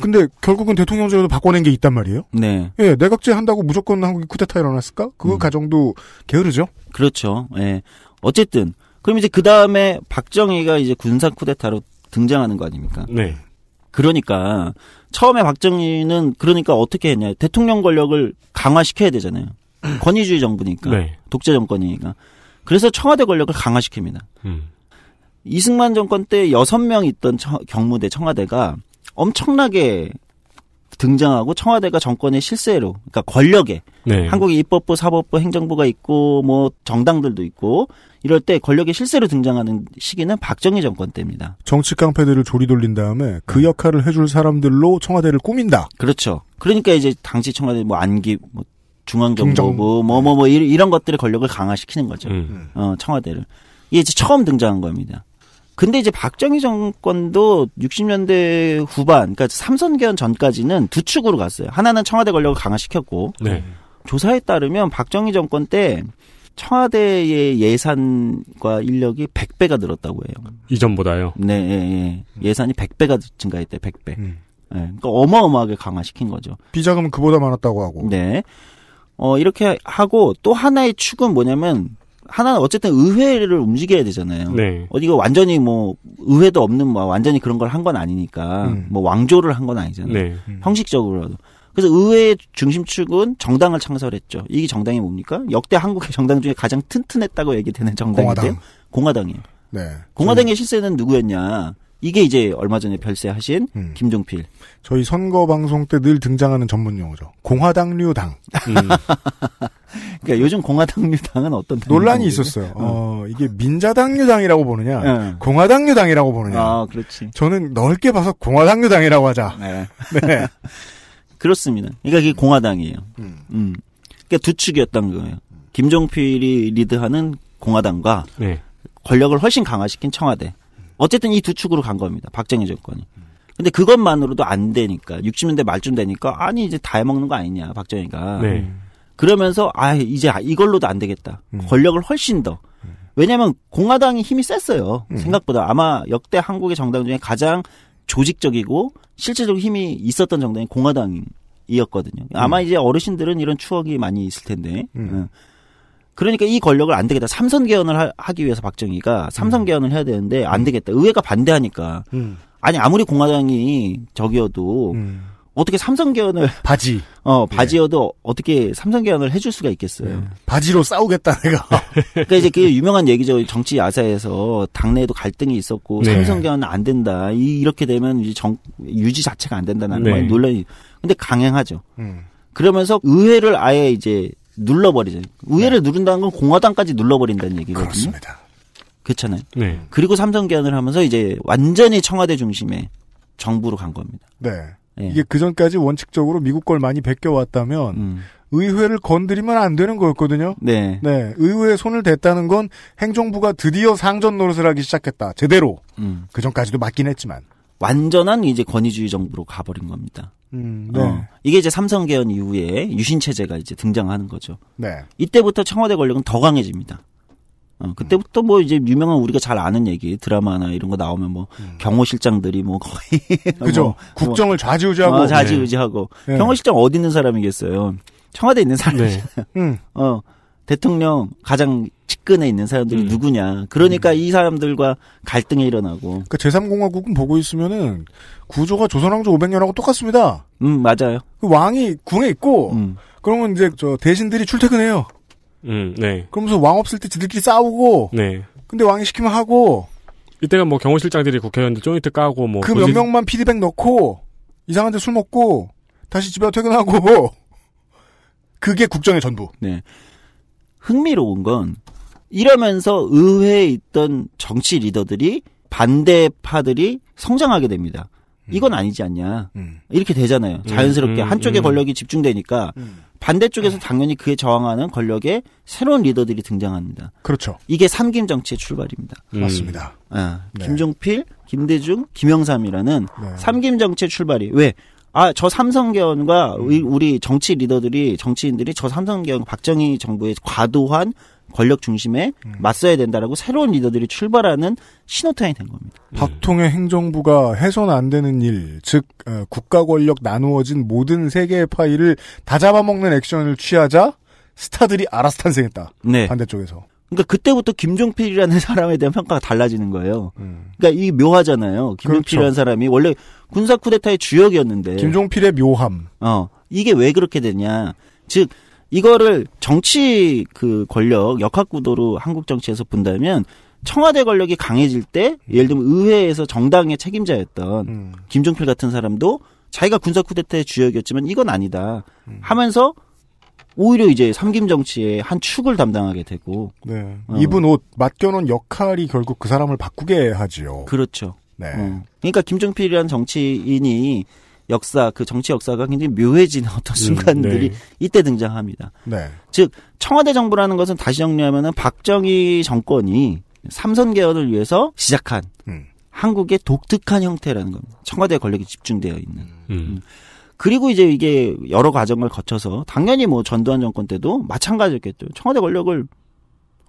근데 결국은 대통령제로 바꿔낸 게 있단 말이에요? 네. 예, 내각제 한다고 무조건 한국이 쿠데타 일어났을까? 그 음. 가정도 게으르죠? 그렇죠. 예. 어쨌든. 그럼 이제 그 다음에 박정희가 이제 군사 쿠데타로 등장하는 거 아닙니까? 네. 그러니까 처음에 박정희는 그러니까 어떻게 했냐. 대통령 권력을 강화시켜야 되잖아요. 권위주의 정부니까. 네. 독재 정권이니까. 그래서 청와대 권력을 강화시킵니다. 음. 이승만 정권 때 여섯 명 있던 처, 경무대 청와대가 엄청나게 등장하고 청와대가 정권의 실세로 그러니까 권력에 네. 한국에 입법부, 사법부, 행정부가 있고 뭐 정당들도 있고 이럴 때권력의실세로 등장하는 시기는 박정희 정권 때입니다. 정치 깡패들을 조리 돌린 다음에 그 음. 역할을 해줄 사람들로 청와대를 꾸민다. 그렇죠. 그러니까 이제 당시 청와대 뭐 안기 뭐 중앙정보부 뭐 뭐뭐 뭐, 뭐, 뭐 이런 것들의 권력을 강화시키는 거죠. 음. 어, 청와대를 이게 이제 처음 등장한 겁니다. 근데 이제 박정희 정권도 60년대 후반, 그러니까 삼선 개헌 전까지는 두 축으로 갔어요. 하나는 청와대 권력을 강화시켰고 네. 조사에 따르면 박정희 정권 때 청와대의 예산과 인력이 100배가 늘었다고 해요. 이전보다요? 네, 예, 예. 음. 예산이 100배가 증가했대, 100배. 음. 예, 그러니까 어마어마하게 강화시킨 거죠. 비자금은 그보다 많았다고 하고. 네. 어, 이렇게 하고 또 하나의 축은 뭐냐면 하나는 어쨌든 의회를 움직여야 되잖아요. 네. 어, 이거 완전히 뭐 의회도 없는 뭐 완전히 그런 걸 한 건 아니니까 음. 뭐 왕조를 한 건 아니잖아요. 네. 음. 형식적으로라도. 그래서 의회의 중심축은 정당을 창설했죠. 이게 정당이 뭡니까? 역대 한국의 정당 중에 가장 튼튼했다고 얘기되는 정당인데요. 공화당. 이에요 네. 공화당의 저희... 실세는 누구였냐? 이게 이제 얼마 전에 별세하신 음. 김종필. 저희 선거 방송 때 늘 등장하는 전문 용어죠. 공화당류 당. 음. 그러니까 요즘 공화당류 당은 어떤 논란이 있었어요. 음. 어, 이게 민자당류 당이라고 보느냐, 예. 공화당류 당이라고 보느냐. 아, 그렇지. 저는 넓게 봐서 공화당류 당이라고 하자. 네. 네. 그렇습니다. 그러니까 그게 공화당이에요. 음. 음. 그러니까 두 축이었던 거예요. 김종필이 리드하는 공화당과 네. 권력을 훨씬 강화시킨 청와대. 어쨌든 이 두 축으로 간 겁니다. 박정희 정권이. 근데 그것만으로도 안 되니까 60년대 말쯤 되니까 아니 이제 다 해먹는 거 아니냐 박정희가. 네. 그러면서 아 이제 이걸로도 안 되겠다. 음. 권력을 훨씬 더. 왜냐하면 공화당이 힘이 셌어요. 음. 생각보다 아마 역대 한국의 정당 중에 가장 조직적이고 실체적 힘이 있었던 정당이 공화당이었거든요. 아마 음. 이제 어르신들은 이런 추억이 많이 있을 텐데. 음. 예. 그러니까 이 권력을 안 되겠다. 삼선 개헌을 하, 기 위해서 박정희가 삼선 음. 개헌을 해야 되는데 안 음. 되겠다. 의회가 반대하니까. 음. 아니 아무리 공화당이 적이어도 음. 어떻게 삼성 개헌을 바지 어 예. 바지여도 네. 어떻게 삼성 개헌을 해줄 수가 있겠어요. 네. 바지로 싸우겠다 내가. 그러니까 이제 그 유명한 얘기죠. 정치 야사에서 당내에도 갈등이 있었고 네. 삼성 개헌은 안 된다. 이, 이렇게 되면 이제 정 유지 자체가 안 된다는 거에 네. 논란이. 근데 강행하죠. 음. 그러면서 의회를 아예 이제 눌러버리죠. 의회를 네. 누른다는 건 공화당까지 눌러버린다는 얘기거든요. 그렇습니다. 그렇잖아요. 네. 그리고 삼성 개헌을 하면서 이제 완전히 청와대 중심의 정부로 간 겁니다. 네. 예. 이게 그 전까지 원칙적으로 미국 걸 많이 베껴왔다면 음. 의회를 건드리면 안 되는 거였거든요. 네. 네. 의회에 손을 댔다는 건 행정부가 드디어 상전 노릇을 하기 시작했다. 제대로. 음. 그 전까지도 맞긴 했지만. 완전한 이제 권위주의 정부로 가버린 겁니다. 음, 어. 네. 어, 이게 이제 삼성 개헌 이후에 유신 체제가 이제 등장하는 거죠. 네. 이때부터 청와대 권력은 더 강해집니다. 어, 그때부터 뭐 이제 유명한 우리가 잘 아는 얘기 드라마나 이런 거 나오면 뭐 음. 경호실장들이 뭐 거의 뭐 그죠 뭐, 국정을 좌지우지하고 어, 네. 좌지우지하고 네. 경호실장 어디 있는 사람이겠어요 청와대 에 있는 사람이잖아요. 네. 음. 어 대통령 가장 측근에 있는 사람들이 음. 누구냐. 그러니까 음. 이 사람들과 갈등이 일어나고. 그러니까 제3공화국은 보고 있으면은 구조가 조선왕조 500년하고 똑같습니다. 음 맞아요. 그 왕이 궁에 있고 음. 그러면 이제 저 대신들이 출퇴근해요. 음, 네. 그러면서 왕 없을 때 지들끼리 싸우고. 네. 근데 왕이 시키면 하고. 이때가 뭐 경호실장들이 국회의원들 쪼인트 까고 뭐. 그몇 고시... 명만 피드백 넣고 이상한데 술 먹고 다시 집에 퇴근하고. 그게 국정의 전부. 네. 흥미로운 건 이러면서 의회에 있던 정치 리더들이 반대파들이 성장하게 됩니다. 음. 이건 아니지 않냐. 음. 이렇게 되잖아요. 음. 자연스럽게 음, 음, 한쪽의 권력이 집중되니까 음. 반대쪽에서 당연히 그에 저항하는 권력의 새로운 리더들이 등장합니다. 그렇죠. 이게 삼김 정치의 출발입니다. 맞습니다. 아, 네. 김종필, 김대중, 김영삼이라는 네. 삼김 정치의 출발이 왜? 아, 저 삼성개헌과 우리 정치 리더들이 정치인들이 저 삼성개헌 박정희 정부의 과도한 권력 중심에 음. 맞서야 된다라고 새로운 리더들이 출발하는 신호탄이 된 겁니다. 예. 박통의 행정부가 해선 안 되는 일, 즉 어, 국가 권력 나누어진 모든 세계의 파일을 다 잡아먹는 액션을 취하자 스타들이 알아서 탄생했다. 네. 반대쪽에서. 그러니까 그때부터 김종필이라는 사람에 대한 평가가 달라지는 거예요. 음. 그러니까 이 묘하잖아요. 그렇죠. 김종필이라는 그렇죠. 사람이 원래 군사 쿠데타의 주역이었는데 김종필의 묘함. 어. 이게 왜 그렇게 되냐? 즉 이거를 정치 그 권력 역학 구도로 한국 정치에서 본다면 청와대 권력이 강해질 때 예를 들면 의회에서 정당의 책임자였던 음. 김종필 같은 사람도 자기가 군사 쿠데타의 주역이었지만 이건 아니다 음. 하면서 오히려 이제 삼김 정치의 한 축을 담당하게 되고 네. 어. 입은 옷 맡겨놓은 역할이 결국 그 사람을 바꾸게 하지요. 그렇죠. 네. 어. 그러니까 김종필이라는 정치인이 역사, 그 정치 역사가 굉장히 묘해지는 어떤 음, 순간들이 네. 이때 등장합니다. 네. 즉, 청와대 정부라는 것은 다시 정리하면은 박정희 정권이 삼선 개헌을 위해서 시작한 음. 한국의 독특한 형태라는 겁니다. 청와대 권력이 집중되어 있는. 음. 음. 그리고 이제 이게 여러 과정을 거쳐서 당연히 뭐 전두환 정권 때도 마찬가지였겠죠. 청와대 권력을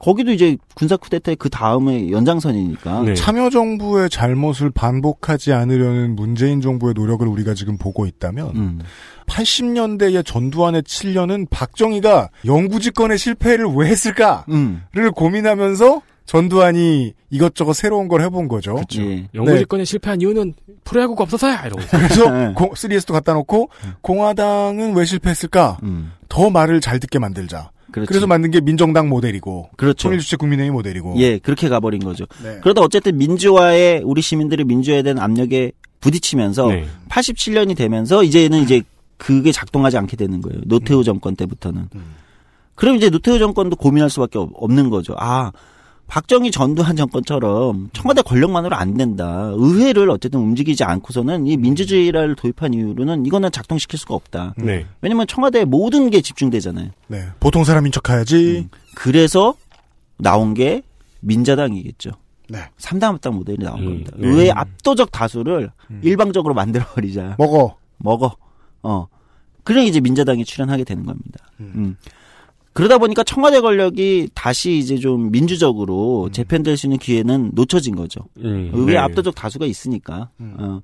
거기도 이제 군사 쿠데타의 그 다음의 연장선이니까 네. 참여 정부의 잘못을 반복하지 않으려는 문재인 정부의 노력을 우리가 지금 보고 있다면 음. 80년대의 전두환의 7년은 박정희가 영구집권의 실패를 왜 했을까를 음. 고민하면서 전두환이 이것저것 새로운 걸 해본 거죠. 영구집권에 예. 네. 실패한 이유는 프로야구가 없어서야 이러고. 그래서 3S도 갖다 놓고 음. 공화당은 왜 실패했을까? 음. 더 말을 잘 듣게 만들자. 그렇지. 그래서 만든 게 민정당 모델이고, 그렇죠. 통일주체 국민회의 모델이고, 예, 그렇게 가버린 거죠. 네. 그러다 어쨌든 민주화에 우리 시민들이 민주화에 대한 압력에 부딪히면서 네. 87년이 되면서 이제는 이제 그게 작동하지 않게 되는 거예요. 노태우 음. 정권 때부터는. 음. 그럼 이제 노태우 정권도 고민할 수밖에 없는 거죠. 아, 박정희 전두환 정권처럼 청와대 권력만으로 안 된다. 의회를 어쨌든 움직이지 않고서는 이 민주주의를 도입한 이유로는 이거는 작동시킬 수가 없다. 네. 왜냐면 청와대 에 모든 게 집중되잖아요. 네. 보통 사람인 척해야지. 음. 그래서 나온 게 민자당이겠죠. 네. 3당 합당 모델이 나온 음. 겁니다. 네. 의회 압도적 다수를 음. 일방적으로 만들어버리자. 먹어. 먹어. 어. 그래 이제 민자당이 출연하게 되는 겁니다. 음. 음. 그러다 보니까 청와대 권력이 다시 이제 좀 민주적으로 음. 재편될 수 있는 기회는 놓쳐진 거죠. 음, 예. 의회 네. 압도적 다수가 있으니까. 음. 어.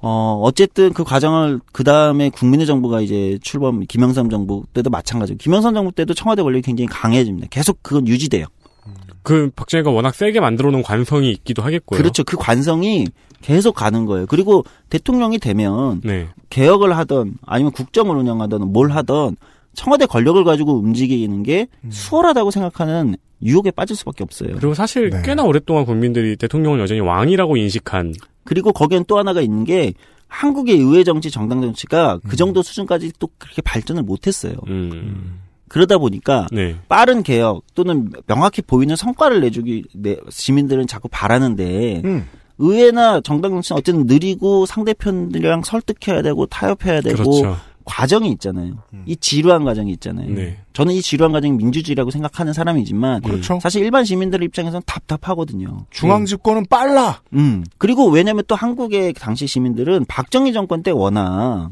어, 어쨌든 그 과정을 그 다음에 국민의 정부가 이제 출범, 김영삼 정부 때도 마찬가지고, 김영삼 정부 때도 청와대 권력이 굉장히 강해집니다. 계속 그건 유지돼요. 음. 그 박정희가 워낙 세게 만들어 놓은 관성이 있기도 하겠고요. 그렇죠. 그 관성이 계속 가는 거예요. 그리고 대통령이 되면 네. 개혁을 하던 아니면 국정을 운영하던 뭘 하던 청와대 권력을 가지고 움직이는 게 음. 수월하다고 생각하는 유혹에 빠질 수밖에 없어요. 그리고 사실 네. 꽤나 오랫동안 국민들이 대통령을 여전히 왕이라고 인식한. 그리고 거기엔 또 하나가 있는 게 한국의 의회 정치, 정당 정치가 그 음. 정도 수준까지 또 그렇게 발전을 못했어요. 음. 그러다 보니까 네. 빠른 개혁 또는 명확히 보이는 성과를 내주기 내, 시민들은 자꾸 바라는데 음. 의회나 정당 정치는 어쨌든 느리고 상대편들이랑 설득해야 되고 타협해야 되고 그렇죠. 과정이 있잖아요. 음. 이 지루한 과정이 있잖아요. 네. 저는 이 지루한 과정이 민주주의라고 생각하는 사람이지만 그렇죠. 사실 일반 시민들 의입장에서는 답답하거든요. 중앙 음. 집권은 빨라. 음. 그리고 왜냐면 또 한국의 당시 시민들은 박정희 정권 때 워낙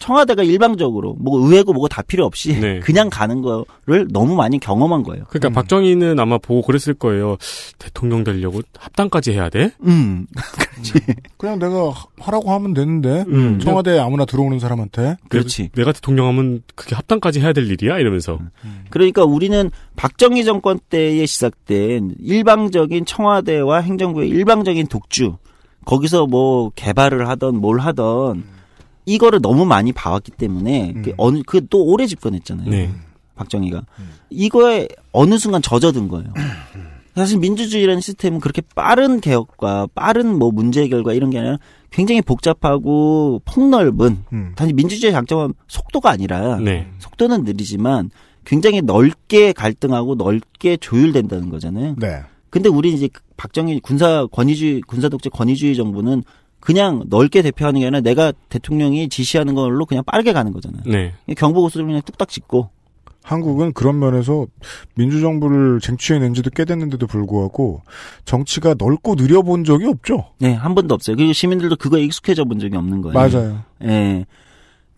청와대가 일방적으로 뭐 의회고 뭐고 다 필요 없이 네. 그냥 가는 거를 너무 많이 경험한 거예요. 그러니까 음. 박정희는 아마 보고 그랬을 거예요. 대통령 되려고 합당까지 해야 돼? 음. 음. 그렇지. 그냥 내가 하라고 하면 되는데 음. 음. 청와대 에 아무나 들어오는 사람한테 그렇지. 내가 대통령 하면 그게 합당까지 해야 될 일이야 이러면서. 음. 그러니까 우리는 박정희 정권 때에 시작된 일방적인 청와대와 행정부의 일방적인 독주 거기서 뭐 개발을 하던 뭘 하던 이거를 너무 많이 봐왔기 때문에 음. 그 어느 그 또 오래 집권했잖아요. 네. 박정희가 음. 이거에 어느 순간 젖어든 거예요. 사실 민주주의라는 시스템은 그렇게 빠른 개혁과 빠른 뭐 문제 해결과 이런 게 아니라 굉장히 복잡하고 폭넓은 음. 단지 민주주의의 장점은 속도가 아니라 네. 속도는 느리지만 굉장히 넓게 갈등하고 넓게 조율된다는 거잖아요. 네. 근데 우리 이제 박정희 군사 권위주의 군사 독재 권위주의 정부는 그냥 넓게 대표하는 게 아니라 내가 대통령이 지시하는 걸로 그냥 빠르게 가는 거잖아요. 네. 경보고수를 그냥 뚝딱 짓고 한국은 그런 면에서 민주정부를 쟁취해낸 지도 꽤 됐는데도 불구하고 정치가 넓고 느려본 적이 없죠. 네, 한 번도 없어요. 그리고 시민들도 그거에 익숙해져 본 적이 없는 거예요. 맞아요. 예. 네.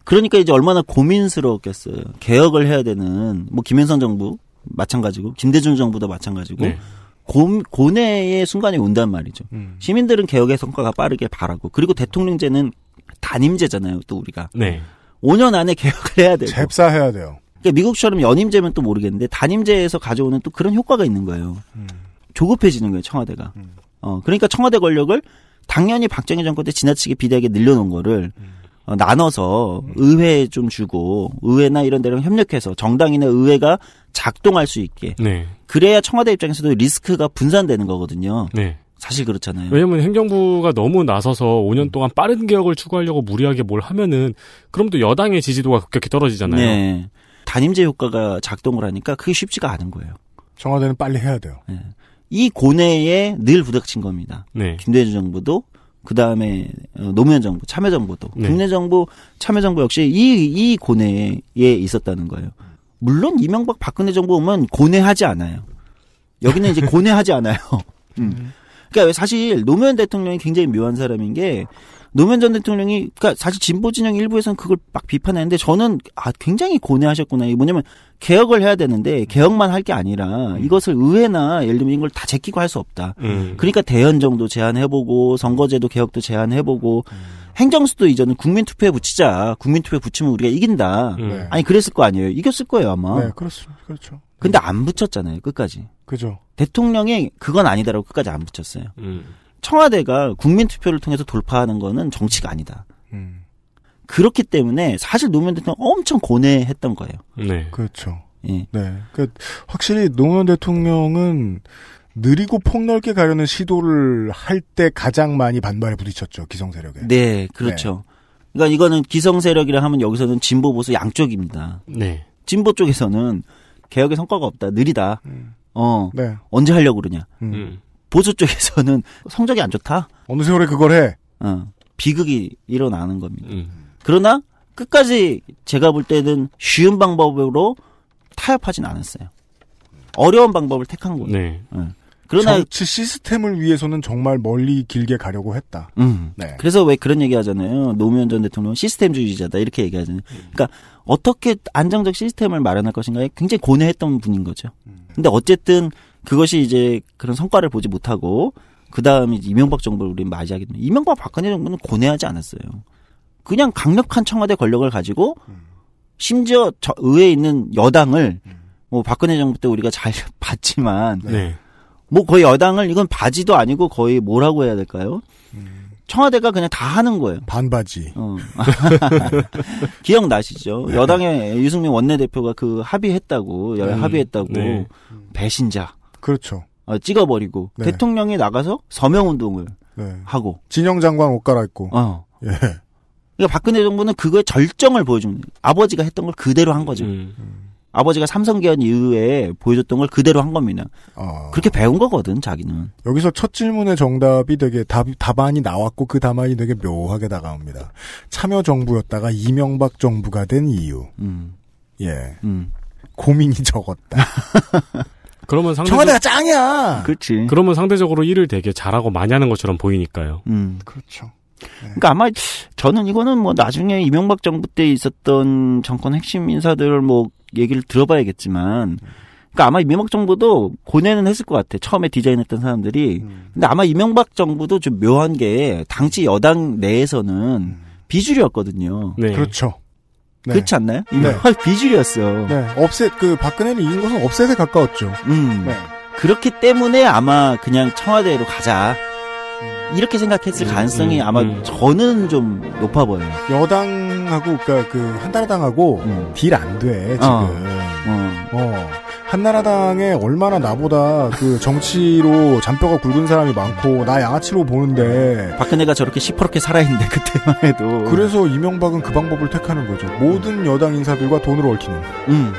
그러니까 이제 얼마나 고민스러웠겠어요. 개혁을 해야 되는 뭐 김현선 정부 마찬가지고 김대중 정부도 마찬가지고 네. 고, 고뇌의 순간이 온단 말이죠. 음. 시민들은 개혁의 성과가 빠르길 바라고 그리고 대통령제는 단임제잖아요. 또 우리가 네. 5년 안에 개혁을 해야 되고 잽싸해야 돼요. 그러니까 미국처럼 연임제면 또 모르겠는데 단임제에서 가져오는 또 그런 효과가 있는 거예요. 음. 조급해지는 거예요 청와대가. 음. 어 그러니까 청와대 권력을 당연히 박정희 정권 때 지나치게 비대하게 늘려놓은 거를 음. 어, 나눠서 의회에 좀 주고 의회나 이런 데랑 협력해서 정당이나 의회가 작동할 수 있게 네. 그래야 청와대 입장에서도 리스크가 분산되는 거거든요. 네. 사실 그렇잖아요. 왜냐면 행정부가 너무 나서서 5년 음. 동안 빠른 개혁을 추구하려고 무리하게 뭘 하면은 그럼 또 여당의 지지도가 급격히 떨어지잖아요. 네. 단임제 효과가 작동을 하니까 그게 쉽지가 않은 거예요. 청와대는 빨리 해야 돼요. 네. 이 고뇌에 늘 부닥친 겁니다. 네. 김대중 정부도 그 다음에 어, 노무현 정부, 참여정부도 네. 국내 정부, 참여정부 역시 이 이 고뇌에 있었다는 거예요. 물론 이명박 박근혜 정부 오면 고뇌하지 않아요. 여기는 이제 고뇌하지 않아요. 음. 그러니까 사실 노무현 대통령이 굉장히 묘한 사람인 게 노무현 전 대통령이 그러니까 사실 진보 진영 일부에서는 그걸 막 비판했는데 저는 아 굉장히 고뇌하셨구나. 이게 뭐냐면 개혁을 해야 되는데 개혁만 할 게 아니라 음. 이것을 의회나 예를 들면 이걸 다 제끼고 할 수 없다. 음. 그러니까 대연정도 제안해보고 선거제도 개혁도 제안해보고 음. 행정수도 이전은 국민투표에 붙이자. 국민투표에 붙이면 우리가 이긴다. 음. 네. 아니 그랬을 거 아니에요. 이겼을 거예요 아마. 네, 그렇죠. 그렇죠. 근데 안 붙였잖아요 끝까지. 그죠. 대통령이 그건 아니다라고 끝까지 안 붙였어요. 음. 청와대가 국민 투표를 통해서 돌파하는 거는 정치가 아니다. 음. 그렇기 때문에 사실 노무현 대통령 엄청 고뇌했던 거예요. 네. 그렇죠. 예. 네. 그니까 확실히 노무현 대통령은 느리고 폭넓게 가려는 시도를 할 때 가장 많이 반발에 부딪혔죠 기성 세력에. 네, 그렇죠. 네. 그러니까 이거는 기성 세력이라 하면 여기서는 진보 보수 양쪽입니다. 네. 진보 쪽에서는 개혁의 성과가 없다, 느리다. 음. 어, 네. 언제 하려고 그러냐. 음. 음. 보수 쪽에서는 성적이 안 좋다. 어느 세월에 그걸 해. 어, 비극이 일어나는 겁니다. 음. 그러나 끝까지 제가 볼 때는 쉬운 방법으로 타협하진 않았어요. 어려운 방법을 택한 거예요. 네. 어. 그러나 정치 시스템을 위해서는 정말 멀리 길게 가려고 했다. 음. 네. 그래서 왜 그런 얘기 하잖아요. 노무현 전 대통령 시스템주의자다 이렇게 얘기하잖아요. 그러니까 어떻게 안정적 시스템을 마련할 것인가에 굉장히 고뇌했던 분인 거죠. 음. 근데 어쨌든 그것이 이제 그런 성과를 보지 못하고 그 다음에 이명박 정부를 우리는 맞이하게 됩니다. 이명박 박근혜 정부는 고뇌하지 않았어요. 그냥 강력한 청와대 권력을 가지고 심지어 저 의회에 있는 여당을 뭐 박근혜 정부 때 우리가 잘 봤지만 네. 뭐 거의 여당을 이건 바지도 아니고 거의 뭐라고 해야 될까요? 청와대가 그냥 다 하는 거예요. 반바지. 어. 기억나시죠? 네. 여당의 유승민 원내대표가 그 합의했다고, 음, 합의했다고, 네. 배신자. 그렇죠. 어, 찍어버리고 네. 대통령이 나가서 서명 운동을 네. 하고 진영 장관 옷 갈아입고. 어. 예. 그러니까 박근혜 정부는 그거의 절정을 보여준 아버지가 했던 걸 그대로 한 거죠. 음. 아버지가 삼성개헌 이후에 보여줬던 걸 그대로 한 겁니다. 어... 그렇게 배운 거거든, 자기는. 여기서 첫 질문의 정답이 되게 답, 답안이 나왔고 그 답안이 되게 묘하게 다가옵니다. 참여정부였다가 이명박 정부가 된 이유. 음. 예. 음. 고민이 적었다. 그러면 상대적... 청와대가 짱이야. 그렇지. 그러면 상대적으로 일을 되게 잘하고 많이 하는 것처럼 보이니까요. 음, 그렇죠. 네. 그러니까 아마 저는 이거는 뭐 나중에 이명박 정부 때 있었던 정권 핵심 인사들 뭐 얘기를 들어봐야겠지만 그러니까 아마 이명박 정부도 고뇌는 했을 것 같아. 처음에 디자인했던 사람들이. 음. 근데 아마 이명박 정부도 좀 묘한 게 당시 여당 내에서는 음. 비주류였거든요. 네. 그렇죠. 네. 그렇지 않나요? 이명박 네. 비주류였어요. 네. 업셋 그 박근혜를 이긴 것은 없셋에 가까웠죠. 음. 네. 그렇기 때문에 아마 그냥 청와대로 가자. 이렇게 생각했을 음, 가능성이 음, 아마 음. 저는 좀 높아 보여요. 여당하고 그러니까 그한달라당하고딜 안돼 음. 지금. 어. 어. 어. 한나라당에 얼마나 나보다 그 정치로 잔뼈가 굵은 사람이 많고 나 양아치로 보는데 박근혜가 저렇게 시퍼렇게 살아있는데 그때만 해도 그래서 이명박은 그 방법을 택하는 거죠. 모든 여당 인사들과 돈으로 얽히는. 음.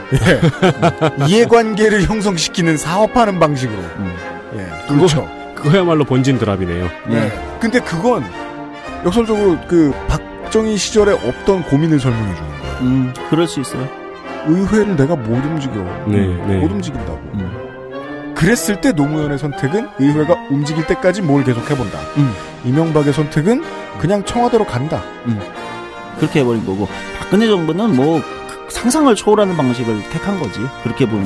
예. 이해관계를 형성시키는 사업하는 방식으로. 음. 예. 그렇죠. 그거야말로 본진 드랍이네요. 예. 네. 예. 근데 그건 역설적으로 그 박정희 시절에 없던 고민을 설명해 주는 거예요. 음, 그럴 수 있어요. 의회를 내가 못 움직여. 네, 네. 못 움직인다고. 음. 그랬을 때 노무현의 선택은 의회가 움직일 때까지 뭘 계속 해본다. 음. 이명박의 선택은 그냥 청와대로 간다. 음. 그렇게 해버린 거고 박근혜 정부는 뭐 상상을 초월하는 방식을 택한 거지. 그렇게 보면.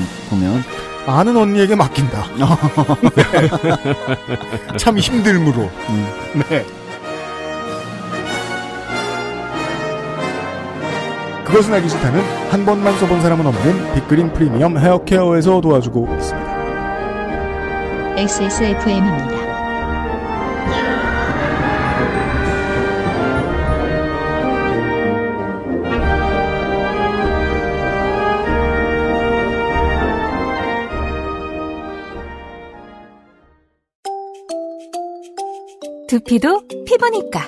아는 언니에게 맡긴다. 네. 참 힘들므로. 음. 네. 그것은 알기 싫다는 한 번만 써본 사람은 없는 빅그린 프리미엄 헤어케어에서 도와주고 있습니다. XSFM입니다. 두피도 피부니까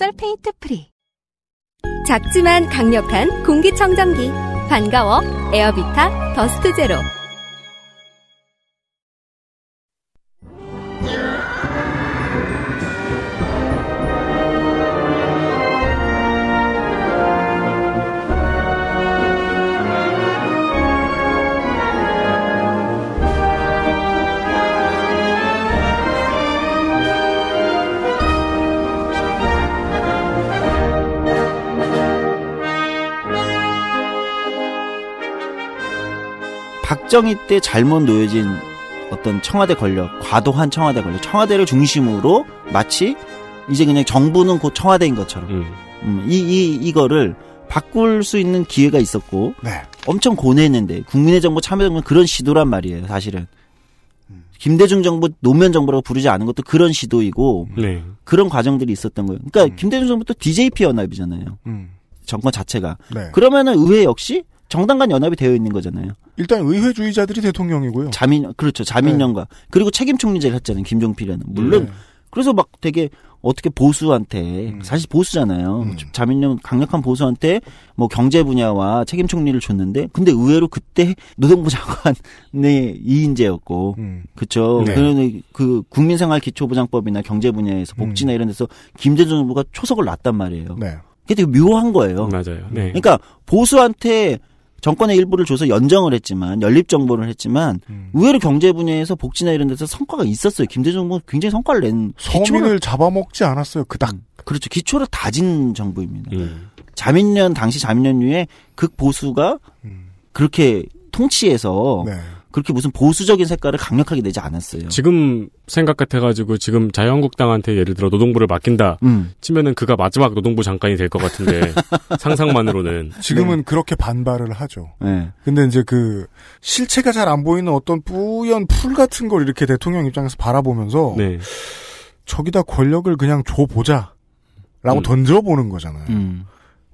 썰페인트 프리. 작지만 강력한 공기청정기. 반가워. 에어비타 더스트 제로. 박정희 때 잘못 놓여진 어떤 청와대 권력, 과도한 청와대 권력, 청와대를 중심으로 마치 이제 그냥 정부는 곧 청와대인 것처럼 음. 음, 이, 이 이거를 바꿀 수 있는 기회가 있었고 네. 엄청 고뇌했는데 국민의 정부 참여정부 는 그런 시도란 말이에요 사실은 김대중 정부 노무현 정부라고 부르지 않은 것도 그런 시도이고 네. 그런 과정들이 있었던 거예요 그러니까 음. 김대중 정부도 DJP 연합이잖아요 음. 정권 자체가 네. 그러면은 의회 역시 정당 간 연합이 되어 있는 거잖아요. 일단 의회주의자들이 대통령이고요. 자민 그렇죠. 자민련과 네. 그리고 책임 총리제를 했잖아요. 김종필이라는 물론 네. 그래서 막 되게 어떻게 보수한테 음. 사실 보수잖아요. 음. 자민련 강력한 보수한테 뭐 경제 분야와 책임 총리를 줬는데 근데 의외로 그때 노동부 장관의 이인재였고 음. 그렇죠. 네. 그 국민생활 기초보장법이나 경제 분야에서 음. 복지나 이런 데서 김대중 정부가 초석을 놨단 말이에요. 네. 그게 되게 묘한 거예요. 맞아요. 네. 그러니까 보수한테 정권의 일부를 줘서 연정을 했지만 연립 정부를 했지만 음. 의외로 경제 분야에서 복지나 이런 데서 성과가 있었어요. 김대중 정부는 굉장히 성과를 낸성민을를 잡아먹지 않았어요. 그닥. 음, 그렇죠. 기초를 다진 정부입니다. 음. 자민련 당시 자민련 후에 극보수가 음. 그렇게 통치해서 네. 그렇게 무슨 보수적인 색깔을 강력하게 내지 않았어요. 지금 생각 같아가지고 지금 자유한국당한테 예를 들어 노동부를 맡긴다 음. 치면은 그가 마지막 노동부 장관이 될 것 같은데 상상만으로는 지금은 네. 그렇게 반발을 하죠. 네. 근데 이제 그 실체가 잘 안 보이는 어떤 뿌연 풀 같은 걸 이렇게 대통령 입장에서 바라보면서 네. 저기다 권력을 그냥 줘 보자라고 음. 던져보는 거잖아요. 음.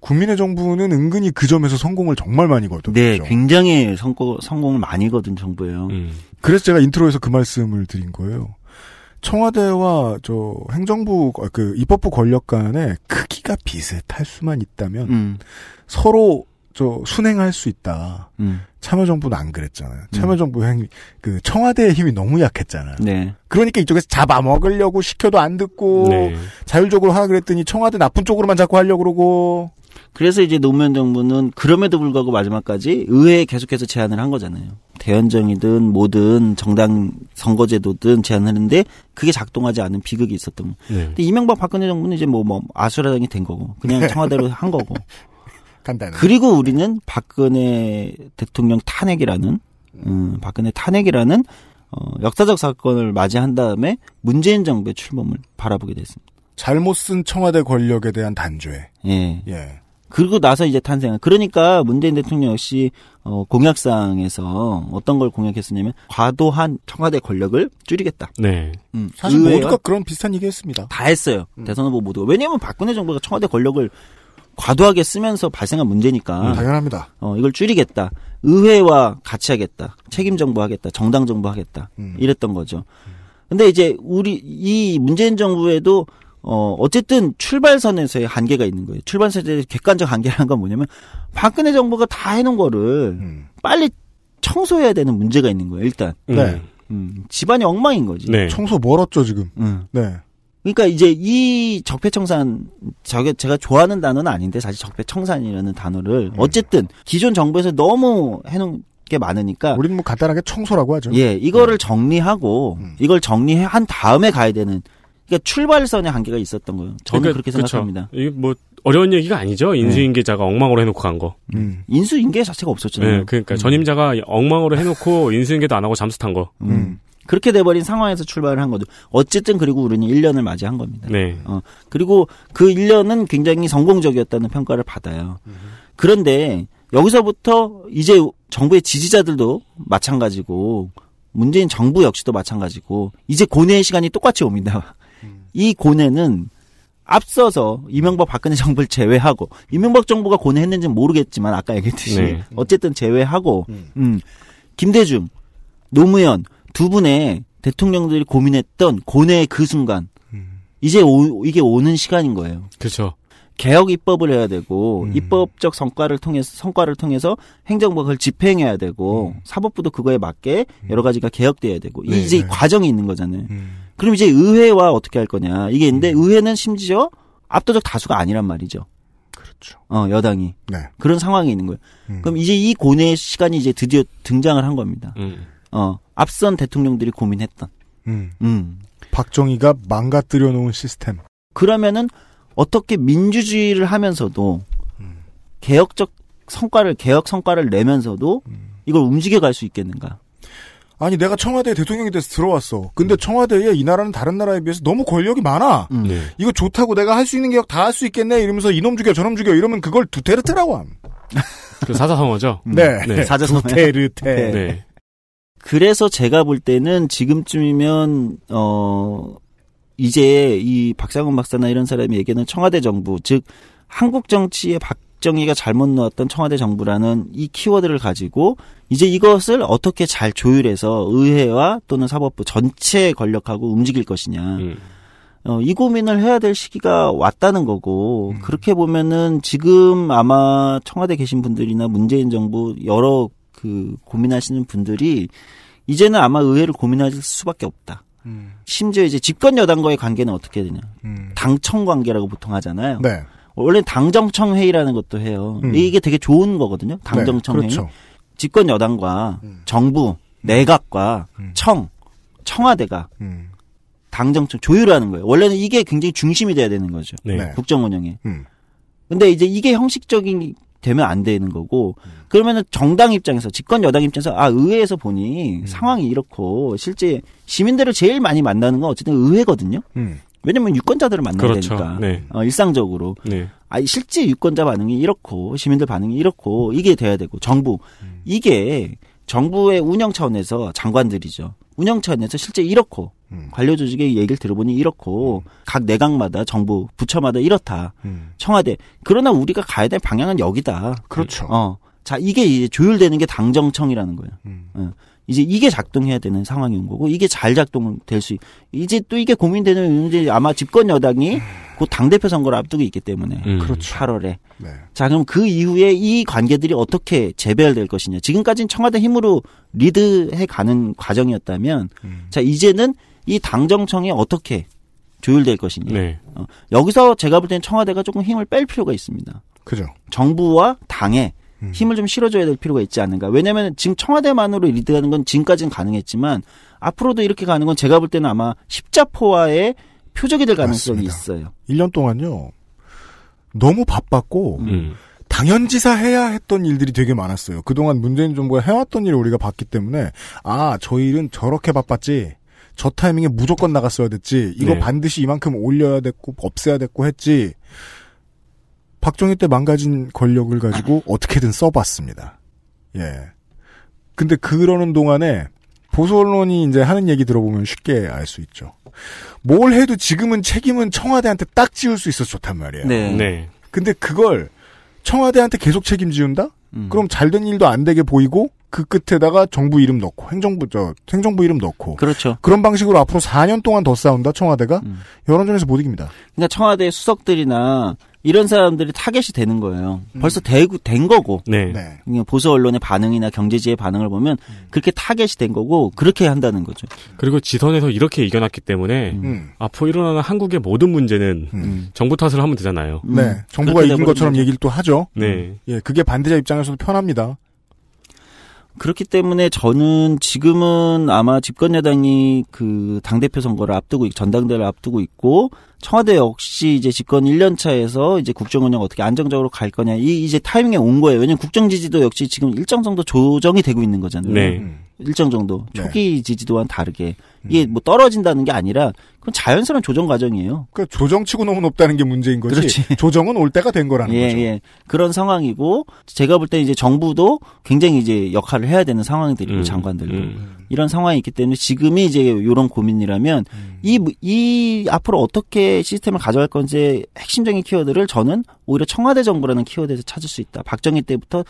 국민의 정부는 은근히 그 점에서 성공을 정말 많이 거둔 네, 굉장히 성공, 성공을 많이 거둔 정부예요. 음. 그래서 제가 인트로에서 그 말씀을 드린 거예요. 청와대와 저 행정부 아, 그 입법부 권력 간에 크기가 비슷할 수만 있다면 음. 서로 저 순행할 수 있다. 음. 참여정부는 안 그랬잖아요. 음. 참여정부 행, 그 청와대의 힘이 너무 약했잖아요. 네. 그러니까 이쪽에서 잡아먹으려고 시켜도 안 듣고 네. 자율적으로 하라 그랬더니 청와대 나쁜 쪽으로만 자꾸 하려고 그러고 그래서 이제 노무현 정부는 그럼에도 불구하고 마지막까지 의회에 계속해서 제안을 한 거잖아요. 대연정이든 뭐든 정당 선거제도든 제안하는데 그게 작동하지 않은 비극이 있었던 거. 네. 근데 이명박 박근혜 정부는 이제 뭐, 뭐 아수라장이 된 거고 그냥 청와대로 한 거고. 간단해. 그리고 네. 우리는 박근혜 대통령 탄핵이라는 음, 박근혜 탄핵이라는 어, 역사적 사건을 맞이한 다음에 문재인 정부의 출범을 바라보게 됐습니다. 잘못 쓴 청와대 권력에 대한 단죄. 예. 예. 그리고 나서 이제 탄생한. 그러니까 문재인 대통령 역시 어, 공약상에서 어떤 걸 공약했었냐면 과도한 청와대 권력을 줄이겠다. 네. 음, 사실 모두가 그런 비슷한 얘기했습니다. 다 했어요. 음. 대선 후보 모두가. 왜냐하면 박근혜 정부가 청와대 권력을 과도하게 쓰면서 발생한 문제니까. 음, 당연합니다. 어, 이걸 줄이겠다. 의회와 같이 하겠다. 책임 정부 하겠다. 정당 정부 하겠다. 음. 이랬던 거죠. 근데 이제 우리 이 문재인 정부에도 어, 어쨌든 출발선에서의 한계가 있는 거예요. 출발선에서의 객관적 한계라는 건 뭐냐면, 박근혜 정부가 다 해놓은 거를 음. 빨리 청소해야 되는 문제가 있는 거예요, 일단. 음. 네. 음, 집안이 엉망인 거지. 네. 청소 멀었죠, 지금. 음. 네. 그러니까 이제 이 적폐청산, 저게 제가 좋아하는 단어는 아닌데, 사실 적폐청산이라는 단어를, 음. 어쨌든 기존 정부에서 너무 해놓은, 게 많으니까. 우리는 뭐 간단하게 청소라고 하죠. 예, 이거를 네. 정리하고 이걸 정리한 다음에 가야 되는 그러니까 출발선에 한계가 있었던 거예요. 저는 그러니까, 그렇게 생각합니다. 그쵸. 이게 뭐 어려운 얘기가 아니죠. 인수인계자가 네. 엉망으로 해놓고 간 거. 음. 인수인계 자체가 없었잖아요. 네, 그러니까 음. 전임자가 엉망으로 해놓고 인수인계도 안 하고 잠수 탄 거. 음. 그렇게 돼버린 상황에서 출발을 한 거죠. 어쨌든 그리고 우리는 1년을 맞이한 겁니다. 네. 어, 그리고 그 1년은 굉장히 성공적이었다는 평가를 받아요. 그런데 여기서부터 이제 정부의 지지자들도 마찬가지고 문재인 정부 역시도 마찬가지고 이제 고뇌의 시간이 똑같이 옵니다. 이 고뇌는 앞서서 이명박 박근혜 정부를 제외하고 이명박 정부가 고뇌했는지는 모르겠지만 아까 얘기했듯이 네. 어쨌든 제외하고 음. 음, 김대중, 노무현 두 분의 대통령들이 고민했던 고뇌의 그 순간 음. 이제 오, 이게 오는 시간인 거예요. 그렇죠. 개혁 입법을 해야 되고 음. 입법적 성과를 통해서 성과를 통해서 행정부가 그걸 집행해야 되고 음. 사법부도 그거에 맞게 음. 여러 가지가 개혁돼야 되고 네, 이제 네. 과정이 있는 거잖아요. 음. 그럼 이제 의회와 어떻게 할 거냐. 이게 있는데 음. 의회는 심지어 압도적 다수가 아니란 말이죠. 그렇죠. 어, 여당이. 네. 그런 상황이 있는 거예요. 음. 그럼 이제 이 고뇌의 시간이 이제 드디어 등장을 한 겁니다. 음. 어, 앞선 대통령들이 고민했던. 음. 음. 박정희가 망가뜨려 놓은 시스템. 그러면은 어떻게 민주주의를 하면서도 음. 개혁적 성과를 개혁 성과를 내면서도 음. 이걸 움직여 갈 수 있겠는가? 아니 내가 청와대 대통령이 돼서 들어왔어. 근데 음. 청와대에 이 나라는 다른 나라에 비해서 너무 권력이 많아. 음. 네. 이거 좋다고 내가 할 수 있는 게 다 할 수 있겠네 이러면서 이놈 죽여 저놈 죽여 이러면 그걸 두테르테라고 함. 그 사자성어죠. 음. 네. 네. 사자성어. 두테르테. 네. 네. 그래서 제가 볼 때는 지금쯤이면 어 이제 이 박상훈 박사나 이런 사람이 얘기는 청와대 정부 즉 한국 정치의 박 정의가 잘못 놓았던 청와대 정부라는 이 키워드를 가지고 이제 이것을 어떻게 잘 조율해서 의회와 또는 사법부 전체 권력하고 움직일 것이냐. 음. 어, 이 고민을 해야 될 시기가 왔다는 거고, 음. 그렇게 보면은 지금 아마 청와대 계신 분들이나 문재인 정부 여러 그 고민하시는 분들이 이제는 아마 의회를 고민하실 수밖에 없다. 음. 심지어 이제 집권 여당과의 관계는 어떻게 되냐. 음. 당청 관계라고 보통 하잖아요. 네. 뭐 원래 당정청 회의라는 것도 해요. 음. 이게 되게 좋은 거거든요. 네, 당정청 네, 그렇죠. 회의. 집권 여당과 음. 정부, 음. 내각과 음. 청, 청와대가 음. 당정청 조율하는 거예요. 원래는 이게 굉장히 중심이 돼야 되는 거죠. 네. 네. 국정 운영에. 음. 근데 이제 이게 형식적인 되면 안 되는 거고 그러면은 정당 입장에서 집권 여당 입장에서 아 의회에서 보니 상황이 이렇고 실제 시민들을 제일 많이 만나는 건 어쨌든 의회거든요. 음. 왜냐면 유권자들을 만나야 그렇죠. 되니까 네. 어, 일상적으로 네. 아 실제 유권자 반응이 이렇고 시민들 반응이 이렇고 이게 돼야 되고 정부 음. 이게 정부의 운영 차원에서 장관들이죠 운영 차원에서 실제 이렇고 음. 관료 조직의 얘기를 들어보니 이렇고 음. 각 내각마다 정부 부처마다 이렇다 청와대 그러나 우리가 가야 될 방향은 여기다 그렇죠 어. 자 이게 이제 조율되는 게 당정청이라는 거예요 어. 이제 이게 작동해야 되는 상황인 거고 이게 잘 작동될 수 이제 또 이게 고민되는 문제 아마 집권 여당이 그당 음. 대표 선거를 앞두고 있기 때문에 음. 그렇죠 8월에 네. 자 그럼 그 이후에 이 관계들이 어떻게 재배열될 것이냐 지금까지는 청와대 힘으로 리드해 가는 과정이었다면 음. 자 이제는 이 당정청이 어떻게 조율될 것이냐 네. 어, 여기서 제가 볼 때는 청와대가 조금 힘을 뺄 필요가 있습니다 그죠 정부와 당의 음. 힘을 좀 실어줘야 될 필요가 있지 않은가. 왜냐하면 지금 청와대만으로 리드하는 건 지금까지는 가능했지만 앞으로도 이렇게 가는 건 제가 볼 때는 아마 십자포화의 표적이 될 가능성이 맞습니다. 있어요. 1년 동안요. 너무 바빴고 음. 음. 당연지사 해야 했던 일들이 되게 많았어요. 그동안 문재인 정부가 해왔던 일을 우리가 봤기 때문에 아, 저 일은 저렇게 바빴지. 저 타이밍에 무조건 나갔어야 됐지. 이거 네. 반드시 이만큼 올려야 됐고 없애야 됐고 했지. 박정희 때 망가진 권력을 가지고 어떻게든 써봤습니다. 예. 근데 그러는 동안에 보수 언론이 이제 하는 얘기 들어보면 쉽게 알 수 있죠. 뭘 해도 지금은 책임은 청와대한테 딱 지울 수 있어서 좋단 말이에요. 네. 네. 근데 그걸 청와대한테 계속 책임 지운다? 음. 그럼 잘된 일도 안 되게 보이고 그 끝에다가 정부 이름 넣고 행정부 저 행정부 이름 넣고 그렇죠. 그런 방식으로 앞으로 4년 동안 더 싸운다 청와대가 음. 여론전에서 못 이깁니다. 그러니까 청와대 수석들이나 이런 사람들이 타겟이 되는 거예요. 음. 벌써 대구 된 거고. 네. 네. 보수 언론의 반응이나 경제지의 반응을 보면 음. 그렇게 타겟이 된 거고 그렇게 한다는 거죠. 그리고 지선에서 이렇게 이겨놨기 때문에 음. 음. 앞으로 일어나는 한국의 모든 문제는 음. 정부 탓을 하면 되잖아요. 네. 정부가 이긴 것처럼 얘기를 또 하죠. 네. 예, 그게 반대자 입장에서도 편합니다. 그렇기 때문에 저는 지금은 아마 집권 여당이 그 당 대표 선거를 앞두고 전당대를 앞두고 있고 청와대 역시 이제 집권 1년 차에서 이제 국정 운영 어떻게 안정적으로 갈 거냐 이 이제 타이밍에 온 거예요. 왜냐면 국정 지지도 역시 지금 일정 정도 조정이 되고 있는 거잖아요. 네. 음. 일정 정도 네. 초기 네. 지지도와는 다르게 음. 이게 음. 뭐 떨어진다는 게 아니라 그건 자연스러운 조정 과정이에요. 그까 그러니까 조정치고 너무 높다는 게 문제인 거지. 그렇지. 조정은 올 때가 된 거라는 예, 거죠. 예. 그런 상황이고 제가 볼 때 이제 정부도 굉장히 이제 역할을 해야 되는 상황들이고 음. 장관들도 음. 이런 상황이 있기 때문에 지금이 이제 이런 고민이라면 이이 음. 이 앞으로 어떻게 시스템을 가져갈 건지 핵심적인 키워드를 저는 오히려 청와대 정부라는 키워드에서 찾을 수 있다. 박정희 때부터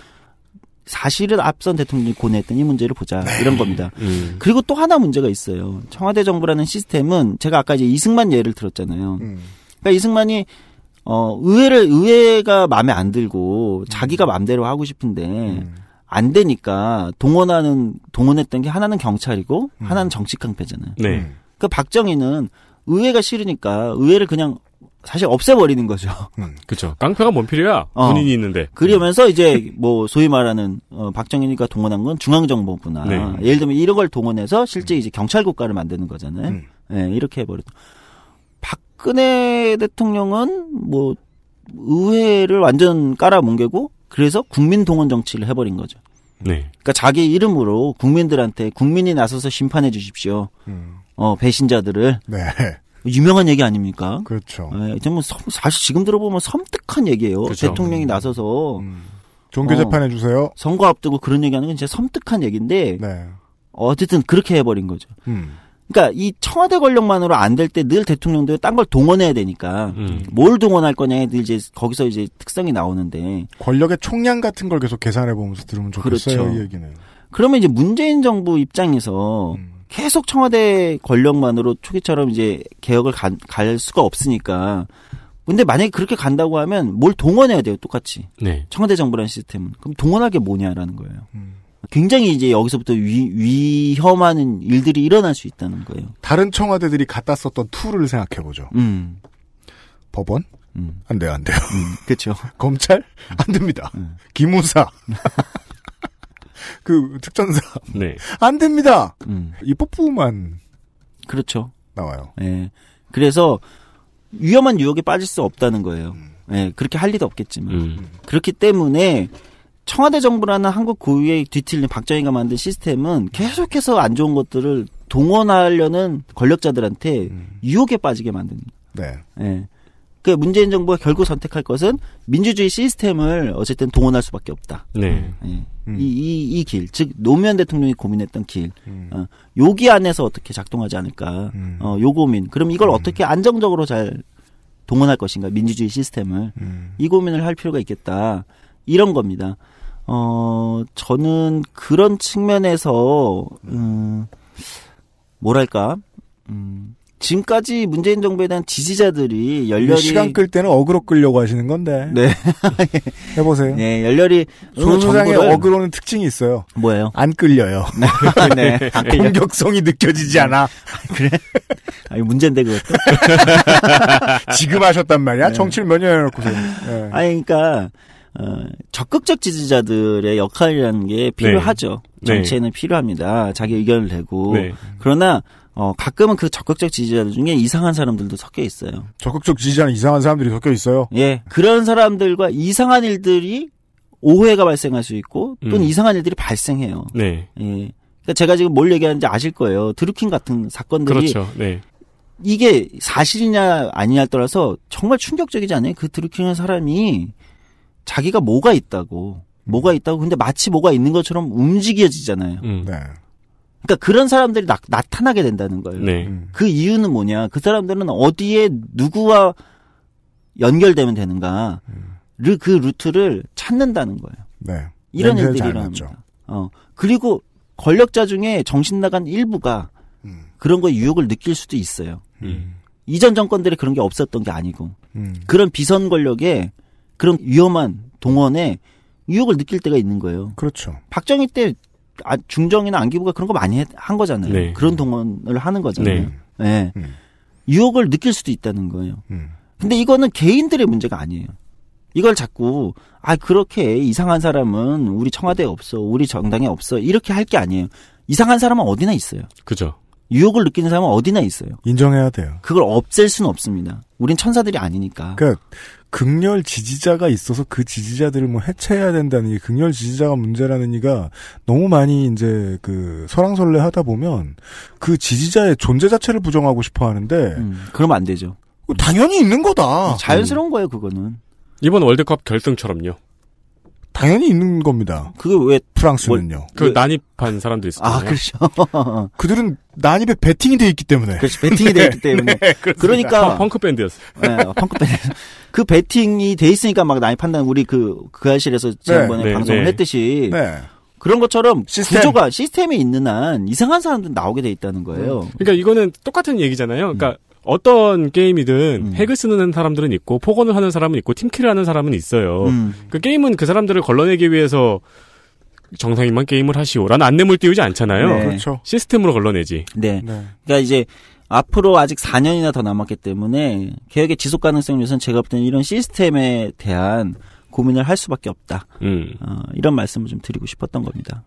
사실은 앞선 대통령이 고뇌했던 이 문제를 보자 네. 이런 겁니다. 음. 그리고 또 하나 문제가 있어요. 청와대 정부라는 시스템은 제가 아까 이제 이승만 예를 들었잖아요. 음. 그러니까 이승만이 어 의회를 의회가 마음에 안 들고 자기가 음. 마음대로 하고 싶은데 음. 안 되니까 동원하는 동원했던 게 하나는 경찰이고 음. 하나는 정치 깡패잖아요. 네. 그러니까 박정희는 의회가 싫으니까 의회를 그냥 사실 없애버리는 거죠. 음, 그렇죠. 깡패가 뭔 필요야? 어. 군인이 있는데. 그러면서 음. 이제 뭐 소위 말하는 어, 박정희가 동원한 건 중앙정보부나 네. 예를 들면 이런 걸 동원해서 실제 음. 이제 경찰 국가를 만드는 거잖아요. 음. 네, 이렇게 해버렸 박근혜 대통령은 뭐 의회를 완전 깔아뭉개고 그래서 국민 동원 정치를 해버린 거죠. 네. 그러니까 자기 이름으로 국민들한테 국민이 나서서 심판해 주십시오. 음. 어 배신자들을. 네. 유명한 얘기 아닙니까? 그렇죠. 네, 사실 지금 들어보면 섬뜩한 얘기예요. 그렇죠. 대통령이 음. 나서서 종교 음. 재판해 주세요. 어, 선거 앞두고 그런 얘기하는 건 진짜 섬뜩한 얘기인데 네. 어쨌든 그렇게 해버린 거죠. 음. 그러니까 이 청와대 권력만으로 안 될 때 늘 대통령도 딴걸 동원해야 되니까 음. 뭘 동원할 거냐에 늘 이제 거기서 이제 특성이 나오는데 권력의 총량 같은 걸 계속 계산해 보면서 들으면 좋겠어요 그렇죠. 이 얘기는. 그러면 이제 문재인 정부 입장에서 음. 계속 청와대 권력만으로 초기처럼 이제 개혁을 가, 갈 수가 없으니까. 근데 만약에 그렇게 간다고 하면 뭘 동원해야 돼요, 똑같이. 네. 청와대 정부라는 시스템은. 그럼 동원할 게 뭐냐라는 거예요. 음. 굉장히 이제 여기서부터 위, 험한 일들이 일어날 수 있다는 거예요. 다른 청와대들이 갖다 썼던 툴을 생각해 보죠. 음. 법원? 음. 안 돼요, 안 돼요. 음, 그렇죠. 검찰? 안 됩니다. 기무사. 음. 그 특전사 네. 안 됩니다. 음. 이 뽀뽀만 그렇죠. 나와요. 예. 그래서 위험한 유혹에 빠질 수 없다는 거예요. 음. 예, 그렇게 할 리도 없겠지만 음. 그렇기 때문에 청와대 정부라는 한국 고유의 뒤틀린 박정희가 만든 시스템은 계속해서 안 좋은 것들을 동원하려는 권력자들한테 음. 유혹에 빠지게 만듭니다. 네. 예. 그 문재인 정부가 결국 선택할 것은 민주주의 시스템을 어쨌든 동원할 수밖에 없다. 네. 예. 음. 이, 이, 이 길, 즉, 노무현 대통령이 고민했던 길, 음. 어, 요기 안에서 어떻게 작동하지 않을까, 음. 어, 요 고민. 그럼 이걸 어떻게 안정적으로 잘 동원할 것인가, 민주주의 시스템을. 이 고민을 할 필요가 있겠다. 이런 겁니다. 어, 저는 그런 측면에서, 음, 뭐랄까, 음, 지금까지 문재인 정부에 대한 지지자들이 열렬히 시간 끌 때는 어그로 끌려고 하시는 건데. 네. 해보세요. 네, 열렬히 소수장의 어그로는 특징이 있어요. 뭐예요? 안 끌려요. 네. 공격성이 느껴지지 않아. 아, 그래? 아니 문제인데 그것도. 지금 하셨단 말이야. 네. 정치를 몇 년 해놓고서. 네. 아니 그러니까. 어, 적극적 지지자들의 역할이라는 게 필요하죠. 네. 네. 정치에는 필요합니다. 자기 의견을 내고. 네. 그러나 어, 가끔은 그 적극적 지지자들 중에 이상한 사람들도 섞여 있어요. 적극적 지지자는 이상한 사람들이 섞여 있어요? 예. 그런 사람들과 이상한 일들이 오해가 발생할 수 있고 또는 음. 이상한 일들이 발생해요. 네. 예. 그러니까 제가 지금 뭘 얘기하는지 아실 거예요. 드루킹 같은 사건들이 그렇죠. 네. 이게 사실이냐 아니냐에 따라서 정말 충격적이지 않아요? 그드루킹이 사람이 자기가 뭐가 있다고 뭐가 있다고 근데 마치 뭐가 있는 것처럼 움직여지잖아요. 음. 네. 그러니까 그런 사람들이 나, 타나게 된다는 거예요. 네. 음. 그 이유는 뭐냐? 그 사람들은 어디에 누구와 연결되면 되는가를 그 루트를 찾는다는 거예요. 네. 이런 애들이 일어납니다. 어. 그리고 권력자 중에 정신 나간 일부가 음. 그런 거 유혹을 느낄 수도 있어요. 음. 이전 정권들이 그런 게 없었던 게 아니고 음. 그런 비선 권력에 그런 위험한 동원에 유혹을 느낄 때가 있는 거예요. 그렇죠. 박정희 때 아, 중정이나 안기부가 그런 거 많이 한 거잖아요. 네. 그런 동원을 하는 거잖아요. 네. 네. 음. 유혹을 느낄 수도 있다는 거예요. 음. 근데 이거는 개인들의 문제가 아니에요. 이걸 자꾸 아 그렇게 이상한 사람은 우리 청와대에 없어, 우리 정당에 없어 이렇게 할 게 아니에요. 이상한 사람은 어디나 있어요. 그죠. 유혹을 느끼는 사람은 어디나 있어요. 인정해야 돼요. 그걸 없앨 수는 없습니다. 우린 천사들이 아니니까. 그니까 극렬 지지자가 있어서 그 지지자들을 뭐 해체해야 된다는 게 극렬 지지자가 문제라는 이가 너무 많이 이제 그 설왕설래 하다 보면 그 지지자의 존재 자체를 부정하고 싶어 하는데 음, 그러면 안 되죠. 당연히 있는 거다. 자연스러운 음. 거예요, 그거는. 이번 월드컵 결승처럼요. 당연히 있는 겁니다. 그게 왜 프랑스는요? 뭐, 그 난입한 사람도 있어요. 아 그렇죠. 그들은 난입에 베팅이 돼 있기 때문에. 그렇죠. 베팅이 돼 있기 네, 때문에. 네, 그러니까 펑크 밴드였어 네, 어, 펑크 밴드. 그 베팅이 돼 있으니까 막 난입한다는 우리 그그 그 아실에서 지난번에 네, 방송을 네, 했듯이. 네. 그런 것처럼 시스템. 구조가 시스템이 있는 한 이상한 사람들 나오게 돼 있다는 거예요. 음. 그러니까 이거는 똑같은 얘기잖아요. 그러니까 음. 어떤 게임이든 음. 핵을 쓰는 사람들은 있고 폭언을 하는 사람은 있고 팀킬을 하는 사람은 있어요. 음. 그 게임은 그 사람들을 걸러내기 위해서 정상인만 게임을 하시오라는 안내물 띄우지 않잖아요. 네. 그렇죠. 시스템으로 걸러내지. 네. 네. 그러니까 이제 앞으로 아직 4년이나 더 남았기 때문에 계획의 지속 가능성을 위해는 제가 볼 때는 이런 시스템에 대한 고민을 할 수밖에 없다. 음. 어, 이런 말씀을 좀 드리고 싶었던 겁니다.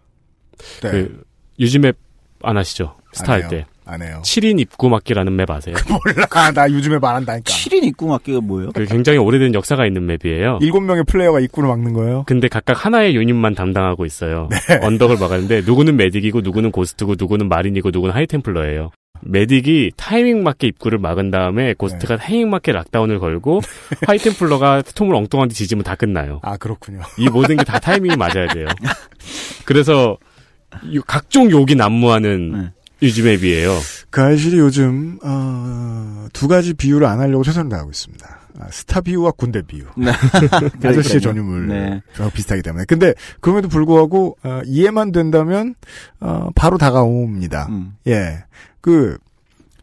네. 그, 유지맵 안 하시죠? 스타 아할 때. 안 해요. 7인 입구막기라는 맵 아세요? 몰라. 아, 나 요즘 에말 한다니까. 7인 입구막기가 뭐예요? 그 굉장히 오래된 역사가 있는 맵이에요. 7명의 플레이어가 입구를 막는 거예요? 근데 각각 하나의 유닛만 담당하고 있어요. 네. 언덕을 막았는데 누구는 메딕이고 누구는 고스트고 누구는 마린이고 누구는 하이템플러예요. 메딕이 타이밍 맞게 입구를 막은 다음에 고스트가 네. 타이밍 맞게 락다운을 걸고 화이템플러가 스톰을 엉뚱한 데 지지면 다 끝나요. 아 그렇군요. 이 모든 게 다 타이밍이 맞아야 돼요. 그래서 각종 욕이 난무하는 네. 유즈맵비에요그 아이실이 요즘 어, 두 가지 비유를 안 하려고 최선을 다하고 있습니다. 아, 스타 비유와 군대 비유. 네. 아저씨의 전유물 네. 비슷하기 때문에. 근데 그럼에도 불구하고 어, 이해만 된다면 어, 바로 다가옵니다. 음. 예, 그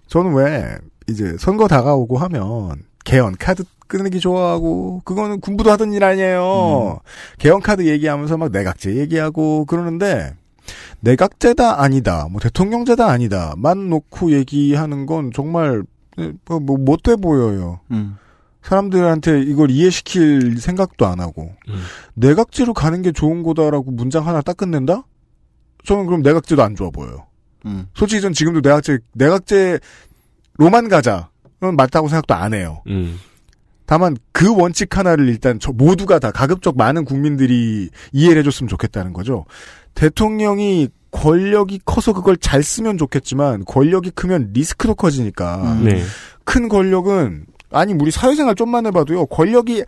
저는 왜 이제 선거 다가오고 하면 개헌 카드 끊는게 좋아하고 그거는 군부도 하던 일 아니에요. 음. 개헌 카드 얘기하면서 막 내각제 얘기하고 그러는데 내각제다 아니다, 뭐 대통령제다 아니다만 놓고 얘기하는 건 정말 예, 뭐, 뭐 못돼 보여요. 음. 사람들한테 이걸 이해시킬 생각도 안 하고 음. 내각제로 가는 게 좋은 거다라고 문장 하나 딱 끝낸다? 저는 그럼 내각제도 안 좋아 보여요. 음. 솔직히 전 지금도 내각제 내각제로만 가자는 맞다고 생각도 안 해요. 음. 다만 그 원칙 하나를 일단 저 모두가 다 가급적 많은 국민들이 이해를 해줬으면 좋겠다는 거죠. 대통령이 권력이 커서 그걸 잘 쓰면 좋겠지만 권력이 크면 리스크도 커지니까 음. 네. 큰 권력은 아니 우리 사회생활 좀만 해봐도요 권력이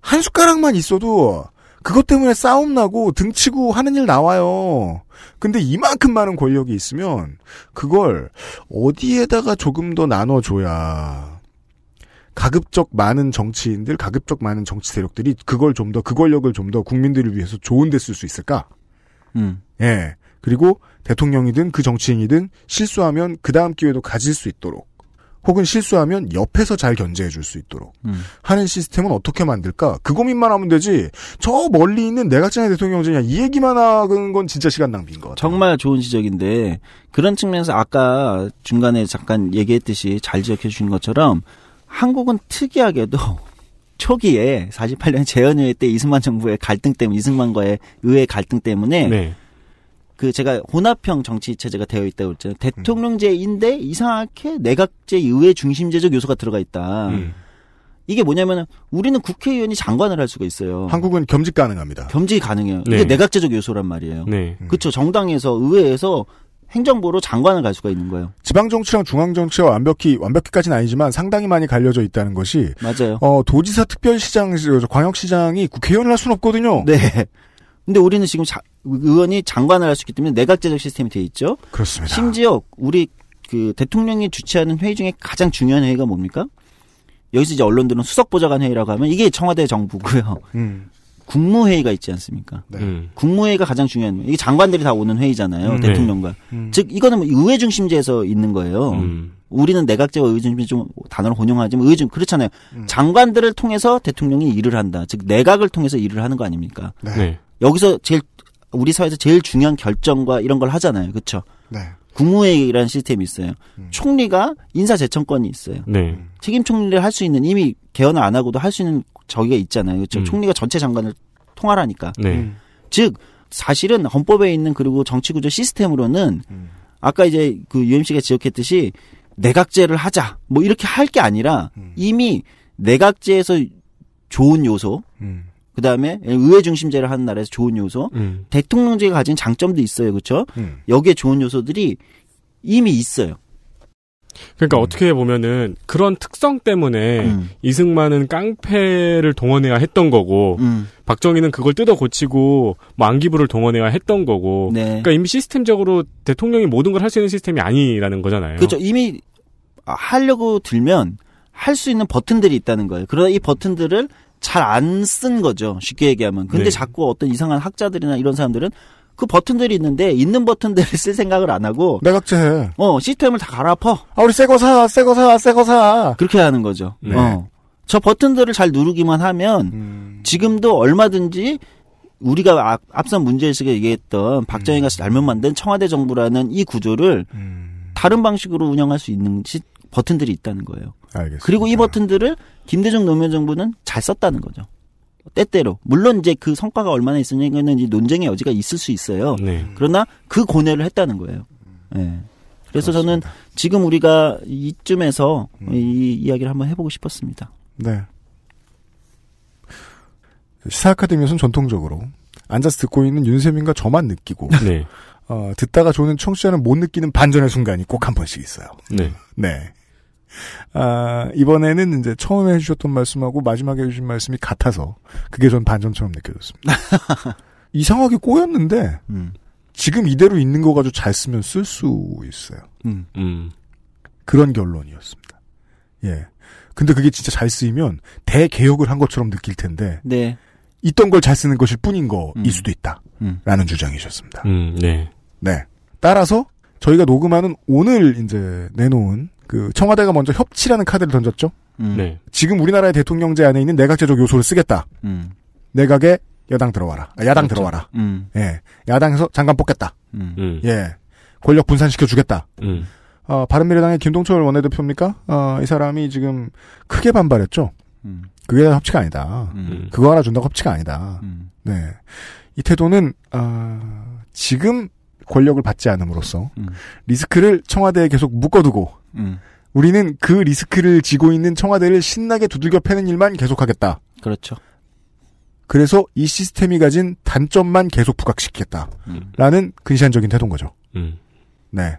한 숟가락만 있어도 그것 때문에 싸움 나고 등치고 하는 일 나와요. 근데 이만큼 많은 권력이 있으면 그걸 어디에다가 조금 더 나눠줘야 가급적 많은 정치인들, 가급적 많은 정치 세력들이 그걸 좀 더, 그 권력을 좀 더 국민들을 위해서 좋은 데 쓸 수 있을까? 음. 예. 그리고 대통령이든 그 정치인이든 실수하면 그 다음 기회도 가질 수 있도록 혹은 실수하면 옆에서 잘 견제해 줄 수 있도록 음. 하는 시스템은 어떻게 만들까? 그 고민만 하면 되지. 저 멀리 있는 내가 짱의 대통령제냐 이 얘기만 하는 건 진짜 시간 낭비인 것 같아요. 정말 좋은 지적인데 그런 측면에서 아까 중간에 잠깐 얘기했듯이 잘 지적해 주신 것처럼 한국은 특이하게도 초기에 48년 재연의회때 이승만 정부의 갈등 때문에 이승만과의 의회 갈등 때문에 네. 그 제가 혼합형 정치 체제가 되어 있다고 했잖아요. 대통령제인데 이상하게 내각제 의회 중심제적 요소가 들어가 있다. 음. 이게 뭐냐면 우리는 국회의원이 장관을 할 수가 있어요. 한국은 겸직 가능합니다. 겸직이 가능해요. 네. 이게 내각제적 요소란 말이에요. 네. 그렇죠. 정당에서 의회에서 행정부로 장관을 갈 수가 있는 거예요. 지방 정치랑 중앙 정치와 완벽히 완벽히까지는 아니지만 상당히 많이 갈려져 있다는 것이 맞아요. 어, 도지사, 특별시장, 광역시장이 국회의원을 할 수는 없거든요. 네. 근데 우리는 지금 자, 의원이 장관을 할 수 있기 때문에 내각제적 시스템이 돼 있죠. 그렇습니다. 심지어 우리 그 대통령이 주최하는 회의 중에 가장 중요한 회의가 뭡니까? 여기서 이제 언론들은 수석보좌관 회의라고 하면 이게 청와대 정부고요. 음. 국무회의가 있지 않습니까? 네. 음. 국무회의가 가장 중요한 거예요. 이게 장관들이 다 오는 회의잖아요. 음. 대통령과. 네. 음. 즉 이거는 뭐 의회 중심제에서 있는 거예요. 음. 우리는 내각제와 의회 중심제 좀 단어를 혼용하지만 의회 중 그렇잖아요. 음. 장관들을 통해서 대통령이 일을 한다. 즉 내각을 통해서 일을 하는 거 아닙니까? 네. 네. 여기서 제일 우리 사회에서 제일 중요한 결정과 이런 걸 하잖아요. 그렇죠? 네. 국무회의라는 시스템이 있어요. 음. 총리가 인사재청권이 있어요. 네. 음. 책임 총리를 할 수 있는 이미 개헌을 안 하고도 할 수 있는 저기가 있잖아요. 즉 음. 총리가 전체 장관을 통할하니까 네. 음. 즉 사실은 헌법에 있는 그리고 정치구조 시스템으로는 음. 아까 이제 그 유임 씨가 지적했듯이 내각제를 하자 뭐 이렇게 할 게 아니라 음. 이미 내각제에서 좋은 요소 음. 그 다음에 의회 중심제를 하는 나라에서 좋은 요소, 음. 대통령제가 가진 장점도 있어요, 그렇죠? 음. 여기에 좋은 요소들이 이미 있어요. 그러니까 음. 어떻게 보면은 그런 특성 때문에 음. 이승만은 깡패를 동원해야 했던 거고 음. 박정희는 그걸 뜯어 고치고 뭐기부를 동원해야 했던 거고 네. 그러니까 이미 시스템적으로 대통령이 모든 걸 할 수 있는 시스템이 아니라는 거잖아요. 그렇죠. 이미 하려고 들면 할 수 있는 버튼들이 있다는 거예요. 그러다 이 버튼들을 잘 안 쓴 거죠. 쉽게 얘기하면. 근데 네. 자꾸 어떤 이상한 학자들이나 이런 사람들은 그 버튼들이 있는데 있는 버튼들을 쓸 생각을 안 하고 내각제어 시스템을 다갈아퍼아 우리 새거 사, 새거 사, 새거 사. 그렇게 하는 거죠. 네. 어. 저 버튼들을 잘 누르기만 하면 음... 지금도 얼마든지 우리가 앞, 앞선 문제의식에 얘기했던 박정희가 음... 잘못 만든 청와대 정부라는 이 구조를 음... 다른 방식으로 운영할 수 있는 시, 버튼들이 있다는 거예요. 알겠습니다. 그리고 이 버튼들을 김대중 노무현 정부는 잘 썼다는 거죠. 때때로 물론 이제 그 성과가 얼마나 있었냐는 논쟁의 여지가 있을 수 있어요. 네. 그러나 그 고뇌를 했다는 거예요. 네. 그래서 그렇습니다. 저는 지금 우리가 이쯤에서 음. 이 이야기를 한번 해보고 싶었습니다. 네. 시사 아카데미에서는 전통적으로 앉아서 듣고 있는 윤세민과 저만 느끼고 네. 어, 듣다가 조는 청취자는 못 느끼는 반전의 순간이 꼭 한 번씩 있어요. 네. 네. 아, 이번에는 이제 처음에 해주셨던 말씀하고 마지막에 해주신 말씀이 같아서 그게 전 반전처럼 느껴졌습니다. 이상하게 꼬였는데 음. 지금 이대로 있는 거 가지고 잘 쓰면 쓸 수 있어요. 음. 음. 그런 결론이었습니다. 예. 근데 그게 진짜 잘 쓰이면 대개혁을 한 것처럼 느낄 텐데 네. 있던 걸 잘 쓰는 것일 뿐인 거일 음. 수도 있다라는 음. 주장이셨습니다. 음, 네. 네. 따라서 저희가 녹음하는 오늘 이제 내놓은 그 청와대가 먼저 협치라는 카드를 던졌죠. 음. 네. 지금 우리나라의 대통령제 안에 있는 내각제적 요소를 쓰겠다. 음. 내각에 여당 들어와라. 아, 야당 그렇죠. 들어와라. 음. 예. 야당에서 장관 뽑겠다. 음. 음. 예. 권력 분산시켜 주겠다. 음. 어, 바른미래당의 김동철 원내대표입니까? 어, 이 사람이 지금 크게 반발했죠. 그게 협치가 아니다. 그거 하나 준다고 협치가 아니다. 네. 이 태도는 어, 지금 권력을 받지 않음으로써 리스크를 청와대에 계속 묶어두고 음. 우리는 그 리스크를 지고 있는 청와대를 신나게 두들겨 패는 일만 계속하겠다. 그렇죠. 그래서 이 시스템이 가진 단점만 계속 부각시키겠다. 음. 라는 근시안적인 태도인 거죠. 음. 네.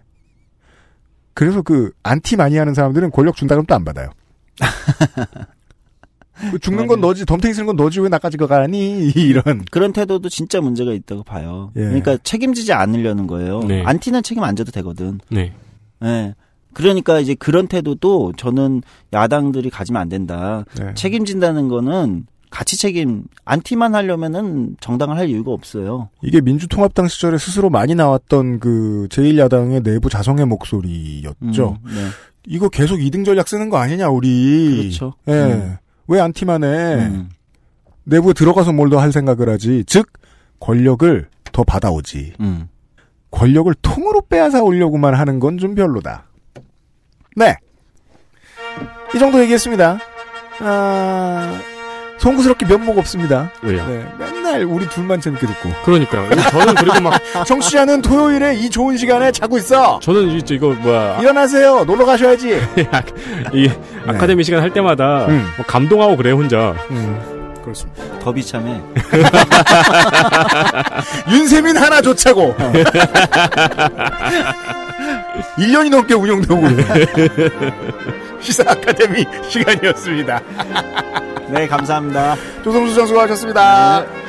그래서 그 안티 많이 하는 사람들은 권력 준다 고러면또안 받아요. 그 죽는 건 너지, 덤탱이 쓰는 건 너지, 왜 나까지 가라니 이런. 그런 태도도 진짜 문제가 있다고 봐요. 예. 그러니까 책임지지 않으려는 거예요. 네. 안티는 책임 안 져도 되거든. 네. 네. 그러니까 이제 그런 태도도 저는 야당들이 가지면 안 된다. 네. 책임진다는 거는 같이 책임 안티만 하려면은 정당을 할 이유가 없어요. 이게 민주통합당 시절에 스스로 많이 나왔던 그 제1야당의 내부 자성의 목소리였죠. 음, 네. 이거 계속 이등 전략 쓰는 거 아니냐 우리. 그렇죠. 예. 네. 음. 왜 안티만 해? 음. 내부에 들어가서 뭘 더 할 생각을 하지. 즉 권력을 더 받아오지. 음. 권력을 통으로 빼앗아 오려고만 하는 건 좀 별로다. 네. 이 정도 얘기했습니다. 아, 송구스럽게 면목 없습니다. 왜요? 네, 맨날 우리 둘만 재밌게 듣고. 그러니까요. 저는 그리고 막. 청취자는 토요일에 이 좋은 시간에 자고 있어! 저는 이제 이거 뭐야. 일어나세요! 놀러 가셔야지! 이 네. 아카데미 시간 할 때마다 음. 뭐 감동하고 그래, 혼자. 음, 그렇습니다. 더비 참에. 윤세민 하나 좋자고! 1년이 넘게 운영되고 시사 아카데미 시간이었습니다. 네, 감사합니다. 조성수 전 수고하셨습니다. 네.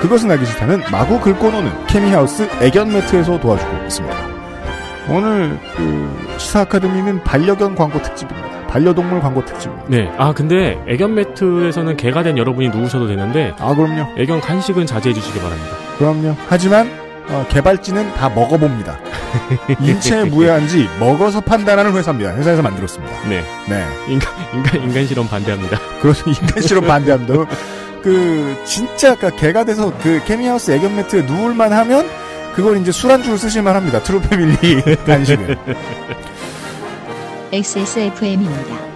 그것은 알기 싫다는 마구 긁고 노는 케미하우스 애견 매트에서 도와주고 있습니다. 오늘 그 시사 아카데미는 반려견 광고 특집입니다. 반려동물 광고 특집. 네. 아 근데 애견 매트에서는 개가 된 여러분이 누우셔도 되는데. 아 그럼요. 애견 간식은 자제해 주시기 바랍니다. 그럼요. 하지만 어, 개발진은 다 먹어봅니다. 인체에 무해한지 먹어서 판단하는 회사입니다. 회사에서 만들었습니다. 네. 네. 인간, 인간, 인간 실험 반대합니다. 그렇죠. 인간 실험 반대합니다. 그, 진짜, 그, 개가 돼서 그, 케미하우스 애견 매트에 누울만 하면, 그걸 이제 술안주로 쓰실만 합니다. 트루 패밀리 간식은 XSFM입니다.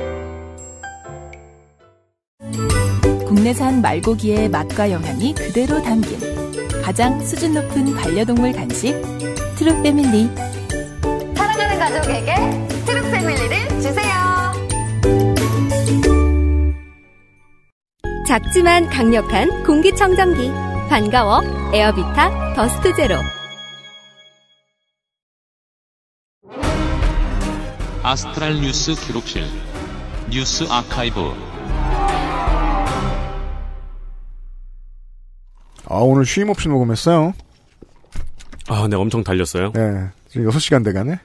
국내산 말고기의 맛과 영양이 그대로 담긴 가장 수준 높은 반려동물 간식 트루 패밀리. 사랑하는 가족에게 트루 패밀리를 주세요. 작지만 강력한 공기청정기 반가워 에어비타 더스트 제로. 아스트랄 뉴스 기록실 뉴스 아카이브 아, 오늘 쉼 없이 녹음했어요. 아, 네, 엄청 달렸어요. 네. 지금 6시간 돼가네.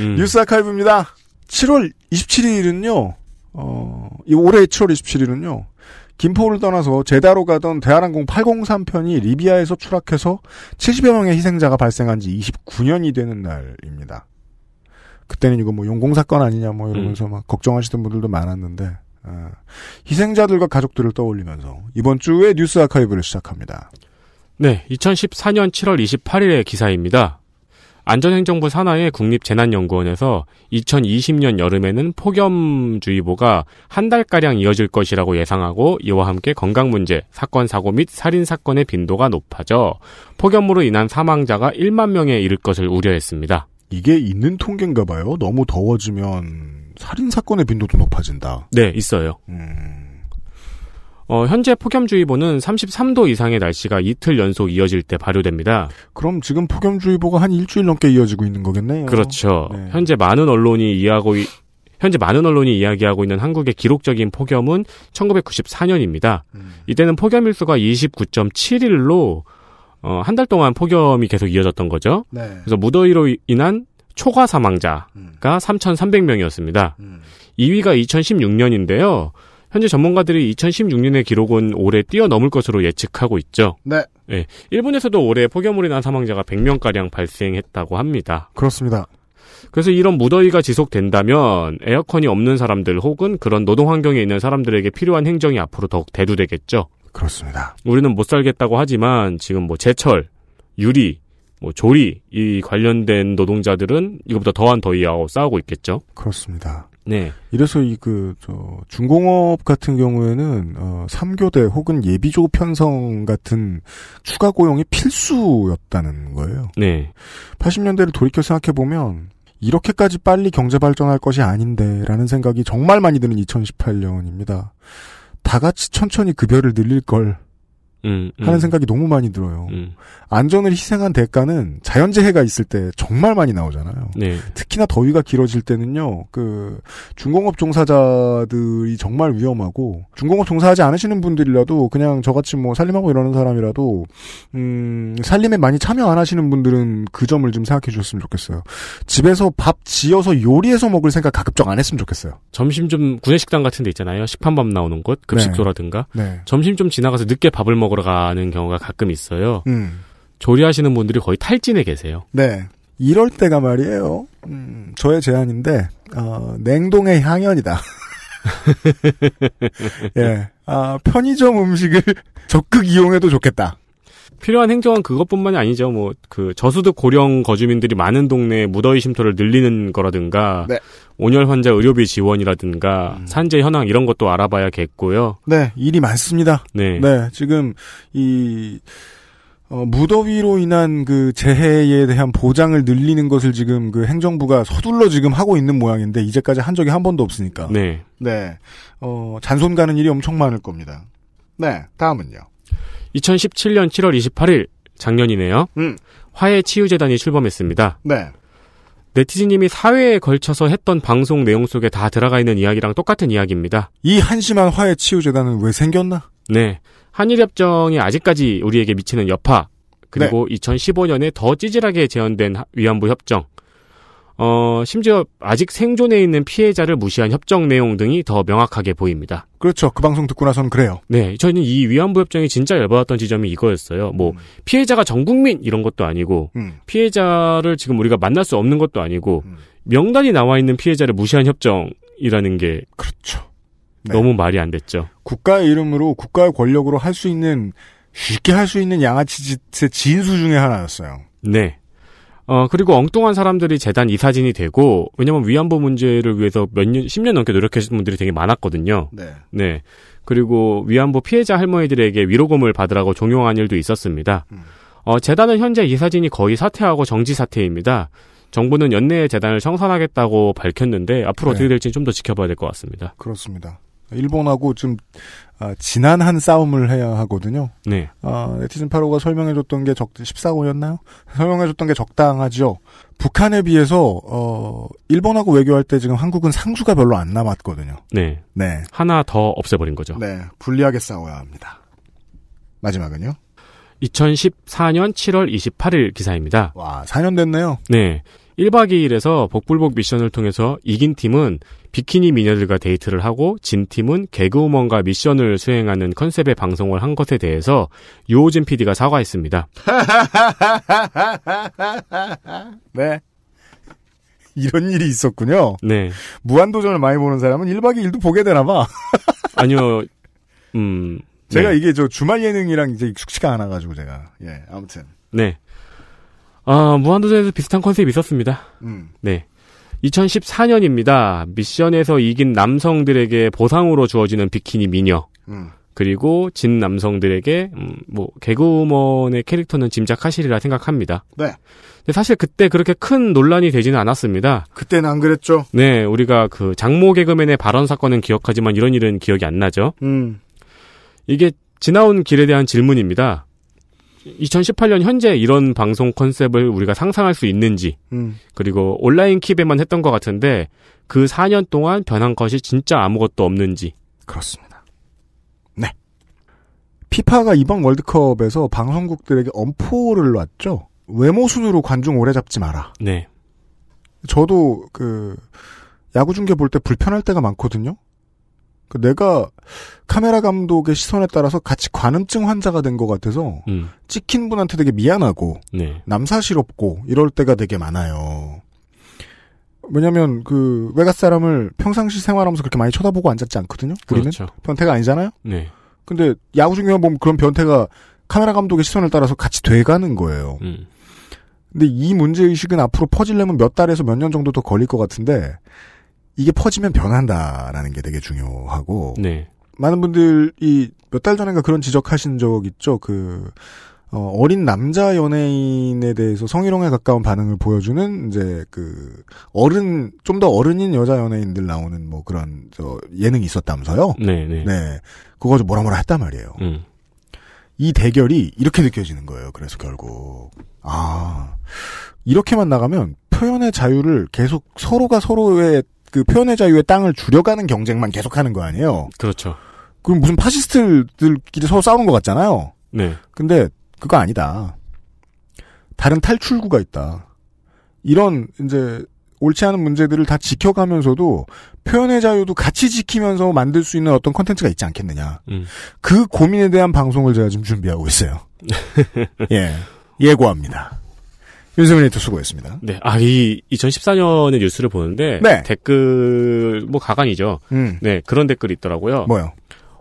음. 뉴스 아카이브입니다. 7월 27일은요, 어, 이 올해 7월 27일은요, 김포를 떠나서 제다로 가던 대한항공 803편이 리비아에서 추락해서 70여 명의 희생자가 발생한 지 29년이 되는 날입니다. 그때는 이거 뭐 용공 사건 아니냐 뭐 이러면서 음. 막 걱정하시던 분들도 많았는데 아, 희생자들과 가족들을 떠올리면서 이번 주에 뉴스 아카이브를 시작합니다. 네, 2014년 7월 28일의 기사입니다. 안전행정부 산하의 국립재난연구원에서 2020년 여름에는 폭염주의보가 한 달가량 이어질 것이라고 예상하고 이와 함께 건강문제, 사건, 사고 및 살인사건의 빈도가 높아져 폭염으로 인한 사망자가 1만 명에 이를 것을 우려했습니다. 이게 있는 통계인가 봐요. 너무 더워지면 살인 사건의 빈도도 높아진다. 네, 있어요. 음... 어, 현재 폭염주의보는 33도 이상의 날씨가 이틀 연속 이어질 때 발효됩니다. 그럼 지금 폭염주의보가 한 일주일 넘게 이어지고 있는 거겠네요. 그렇죠. 네. 현재 많은 언론이 이해하고 이... 현재 많은 언론이 이야기하고 있는 한국의 기록적인 폭염은 1994년입니다. 음. 이때는 폭염 일수가 29.7일로 어, 한 달 동안 폭염이 계속 이어졌던 거죠. 네. 그래서 무더위로 인한 초과 사망자가 음. 3,300명이었습니다. 음. 2위가 2016년인데요. 현재 전문가들이 2016년의 기록은 올해 뛰어넘을 것으로 예측하고 있죠. 네. 네. 일본에서도 올해 폭염으로 인한 사망자가 100명가량 발생했다고 합니다. 그렇습니다. 그래서 이런 무더위가 지속된다면 에어컨이 없는 사람들 혹은 그런 노동 환경에 있는 사람들에게 필요한 행정이 앞으로 더욱 대두되겠죠. 그렇습니다. 우리는 못 살겠다고 하지만 지금 뭐 제철, 유리, 뭐 조리 이 관련된 노동자들은 이것보다 더한 더위하고 싸우고 있겠죠. 그렇습니다. 네. 이래서 이그저 중공업 같은 경우에는 어 3교대 혹은 예비조 편성 같은 추가 고용이 필수였다는 거예요. 네. 80년대를 돌이켜 생각해 보면 이렇게까지 빨리 경제 발전할 것이 아닌데라는 생각이 정말 많이 드는 2018년입니다. 다 같이 천천히 급여를 늘릴 걸. 음, 음, 하는 생각이 너무 많이 들어요. 음. 안전을 희생한 대가는 자연재해가 있을 때 정말 많이 나오잖아요. 네. 특히나 더위가 길어질 때는요, 그, 중공업 종사자들이 정말 위험하고, 중공업 종사하지 않으시는 분들이라도, 그냥 저같이 뭐 살림하고 이러는 사람이라도, 음, 살림에 많이 참여 안 하시는 분들은 그 점을 좀 생각해 주셨으면 좋겠어요. 집에서 밥 지어서 요리해서 먹을 생각 가급적 안 했으면 좋겠어요. 점심 좀 구내식당 같은 데 있잖아요. 식판밥 나오는 곳, 급식소라든가. 네. 네. 점심 좀 지나가서 늦게 밥을 먹 먹으러 가는 경우가 가끔 있어요. 음. 조리하시는 분들이 거의 탈진해 계세요. 네. 이럴 때가 말이에요. 음, 저의 제안인데 어, 냉동의 향연이다. 예, 아, 편의점 음식을 적극 이용해도 좋겠다. 필요한 행정은 그것뿐만이 아니죠. 뭐 그저수득 고령 거주민들이 많은 동네에 무더위 쉼터를 늘리는 거라든가 네. 온열 환자 의료비 지원이라든가 음. 산재 현황 이런 것도 알아봐야겠고요. 네, 일이 많습니다. 네, 네 지금 이 어, 무더위로 인한 그 재해에 대한 보장을 늘리는 것을 지금 그 행정부가 서둘러 지금 하고 있는 모양인데 이제까지 한 적이 한 번도 없으니까. 네. 네. 어, 잔손 가는 일이 엄청 많을 겁니다. 네. 다음은요. 2017년 7월 28일 작년이네요. 음. 화해 치유재단이 출범했습니다. 네. 네티즌님이 사회에 걸쳐서 했던 방송 내용 속에 다 들어가 있는 이야기랑 똑같은 이야기입니다. 이 한심한 화해 치유재단은 왜 생겼나? 네. 한일협정이 아직까지 우리에게 미치는 여파, 그리고 네. 2015년에 더 찌질하게 재현된 위안부 협정, 어, 심지어 아직 생존해 있는 피해자를 무시한 협정 내용 등이 더 명확하게 보입니다. 그렇죠. 그 방송 듣고 나선 그래요. 네. 저는 이 위안부 협정이 진짜 열받았던 지점이 이거였어요. 뭐, 음. 피해자가 전 국민 이런 것도 아니고, 음. 피해자를 지금 우리가 만날 수 없는 것도 아니고, 음. 명단이 나와 있는 피해자를 무시한 협정이라는 게. 그렇죠. 네. 너무 말이 안 됐죠. 국가의 이름으로 국가의 권력으로 할 수 있는, 쉽게 할 수 있는 양아치 짓의 진수 중의 하나였어요. 네. 어, 그리고 엉뚱한 사람들이 재단 이사진이 되고, 왜냐면 위안부 문제를 위해서 몇 년, 10년 넘게 노력하신 분들이 되게 많았거든요. 네. 네. 그리고 위안부 피해자 할머니들에게 위로금을 받으라고 종용한 일도 있었습니다. 음. 어, 재단은 현재 이사진이 거의 사퇴하고 정지 사태입니다. 정부는 연내에 재단을 청산하겠다고 밝혔는데 앞으로 네. 어떻게 될지 좀 더 지켜봐야 될 것 같습니다. 그렇습니다. 일본하고 좀 아, 지난한 싸움을 해야 하거든요. 네. 아, 네티즌 파로가 설명해줬던 게 적, 14호였나요? 설명해줬던 게 적당하죠. 북한에 비해서 어, 일본하고 외교할 때 지금 한국은 상주가 별로 안 남았거든요. 네. 네. 하나 더 없애버린 거죠. 네. 불리하게 싸워야 합니다. 마지막은요? 2014년 7월 28일 기사입니다. 와, 4년 됐네요. 네. 1박 2일에서 복불복 미션을 통해서 이긴 팀은 비키니 미녀들과 데이트를 하고 진 팀은 개그우먼과 미션을 수행하는 컨셉의 방송을 한 것에 대해서 유호진 PD가 사과했습니다. 네. 이런 일이 있었군요. 네. 무한도전을 많이 보는 사람은 1박 2일도 보게 되나 봐. 아니요. 음. 네. 제가 네. 이게 저 주말 예능이랑 이제 익숙치가 않아 가지고 제가. 예. 아무튼. 네. 아, 무한도전에서 비슷한 컨셉이 있었습니다. 음. 네. 2014년입니다. 미션에서 이긴 남성들에게 보상으로 주어지는 비키니 미녀. 음. 그리고 진 남성들에게 음, 뭐 개그우먼의 캐릭터는 짐작하시리라 생각합니다. 네. 근데 사실 그때 그렇게 큰 논란이 되지는 않았습니다. 그때는 안 그랬죠. 네, 우리가 그 장모 개그맨의 발언 사건은 기억하지만 이런 일은 기억이 안 나죠. 음. 이게 지나온 길에 대한 질문입니다. 2018년 현재 이런 방송 컨셉을 우리가 상상할 수 있는지 음. 그리고 온라인 킵에만 했던 것 같은데 그 4년 동안 변한 것이 진짜 아무것도 없는지 그렇습니다. 네. 피파가 이번 월드컵에서 방송국들에게 엄포를 놨죠. 외모 순으로 관중 오래 잡지 마라. 네. 저도 그 야구 중계 볼 때 불편할 때가 많거든요. 그 내가 카메라 감독의 시선에 따라서 같이 관음증 환자가 된 것 같아서 음. 찍힌 분한테 되게 미안하고 네. 남사시럽고 이럴 때가 되게 많아요. 왜냐하면 그 외갓 사람을 평상시 생활하면서 그렇게 많이 쳐다보고 앉았지 않거든요. 우리는 그렇죠. 변태가 아니잖아요. 네. 근데 야구 중에만 보면 그런 변태가 카메라 감독의 시선을 따라서 같이 돼가는 거예요. 음. 근데 이 문제 의식은 앞으로 퍼질려면 몇 달에서 몇 년 정도 더 걸릴 것 같은데 이게 퍼지면 변한다라는 게 되게 중요하고 네. 많은 분들이 몇 달 전인가 그런 지적하신 적 있죠. 그 어, 어린 남자 연예인에 대해서 성희롱에 가까운 반응을 보여주는 이제 그 어른 좀 더 어른인 여자 연예인들 나오는 뭐 그런 저 예능이 있었다면서요. 네, 네. 네. 그거 좀 뭐라 뭐라 했단 말이에요. 음. 이 대결이 이렇게 느껴지는 거예요. 그래서 결국 아 이렇게만 나가면 표현의 자유를 계속 서로가 서로의 그 표현의 자유의 땅을 줄여가는 경쟁만 계속하는 거 아니에요? 그렇죠. 그럼 무슨 파시스트들끼리 서로 싸우는 것 같잖아요. 네. 근데 그거 아니다. 다른 탈출구가 있다. 이런 이제 옳지 않은 문제들을 다 지켜가면서도 표현의 자유도 같이 지키면서 만들 수 있는 어떤 컨텐츠가 있지 않겠느냐. 음. 그 고민에 대한 방송을 제가 지금 준비하고 있어요. 예. 예고합니다. 윤세민 에디터 수고했습니다. 네. 아, 이 2014년의 뉴스를 보는데 네. 댓글 뭐 가관이죠. 음. 네. 그런 댓글이 있더라고요. 뭐요?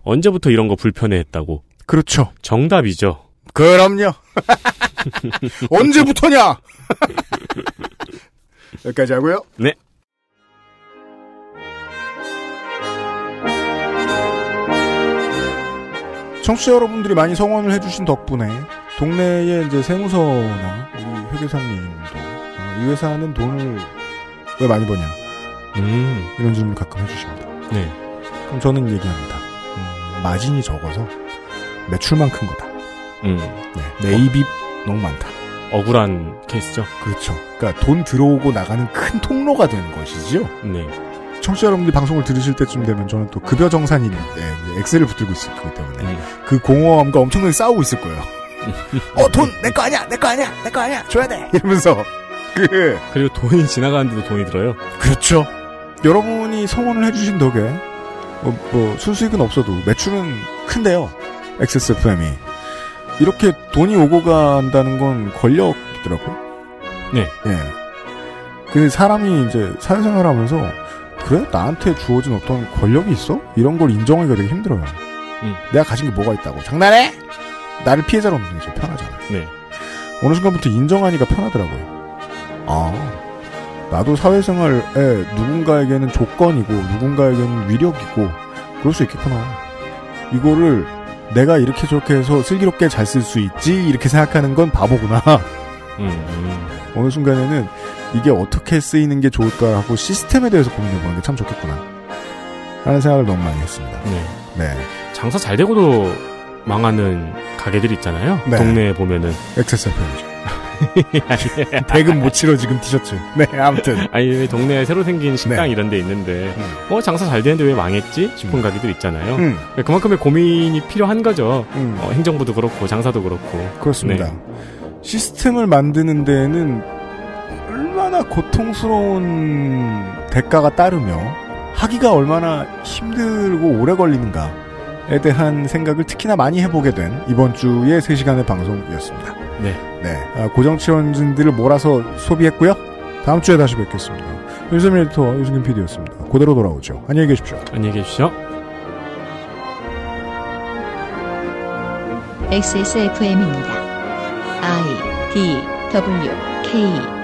언제부터 이런 거 불편해했다고. 그렇죠. 정답이죠. 그럼요. 언제부터냐? 여기까지 하고요. 네. 청취자 여러분들이 많이 성원을 해주신 덕분에 동네에 이제 세무서나 회계사님도 아, 이 회사는 돈을 왜 많이 버냐 음. 이런 질문 가끔 해주십니다. 네. 그럼 저는 얘기합니다. 음, 마진이 적어서 매출만큼 거다. 음. 네. 매입이 어? 너무 많다. 억울한 케이스죠. 그렇죠. 그러니까 돈 들어오고 나가는 큰 통로가 되는 것이지요. 네. 청취자 여러분들이 방송을 들으실 때쯤 되면 저는 또 급여 정산이있는데 네, 엑셀을 붙들고 있을 거기 때문에 네. 그 공허함과 엄청나게 싸우고 있을 거예요. 어, 돈, 내 거 아니야, 내 거 아니야, 내 거 아니야, 줘야 돼. 이러면서. 그. 그리고 돈이 지나가는데도 돈이 들어요. 그렇죠. 여러분이 성원을 해주신 덕에, 뭐, 뭐, 순수익은 없어도 매출은 큰데요. XSFM이. 이렇게 돈이 오고 간다는 건 권력이더라고요. 네. 예. 근데 그 사람이 이제 사회생활 하면서, 그래? 나한테 주어진 어떤 권력이 있어? 이런 걸 인정하기가 되게 힘들어요. 음. 내가 가진 게 뭐가 있다고. 장난해? 나를 피해자로 없는 게 제일 편하잖아요. 네. 어느 순간부터 인정하니까 편하더라고요. 아, 나도 사회생활에 누군가에게는 조건이고 누군가에게는 위력이고 그럴 수 있겠구나. 이거를 내가 이렇게 좋게 해서 슬기롭게 잘 쓸 수 있지 이렇게 생각하는 건 바보구나. 음, 음. 어느 순간에는 이게 어떻게 쓰이는 게 좋을까 하고 시스템에 대해서 고민해보는 게 참 좋겠구나. 라는 생각을 너무 많이 했습니다. 네. 네. 장사 잘 되고도 망하는 가게들 있잖아요. 네. 동네에 보면은. 액세서 편이죠. 백은 못 치러 지금 티셔츠. 네, 아무튼. 아니, 왜 동네에 새로 생긴 식당 네. 이런 데 있는데, 음. 어, 장사 잘 되는데 왜 망했지? 싶은 음. 가게들 있잖아요. 음. 네, 그만큼의 고민이 필요한 거죠. 음. 어, 행정부도 그렇고, 장사도 그렇고. 그렇습니다. 네. 시스템을 만드는 데에는 얼마나 고통스러운 대가가 따르며, 하기가 얼마나 힘들고 오래 걸리는가. 에 대한 생각을 특히나 많이 해보게 된 이번 주의 3시간의 방송이었습니다. 네. 네. 아, 고정 지원진들을 몰아서 소비했고요. 다음 주에 다시 뵙겠습니다. 윤세민 에디터와 유승균 PD였습니다. 그대로 돌아오죠. 안녕히 계십시오. 안녕히 계십시오. XSFM입니다. I D W K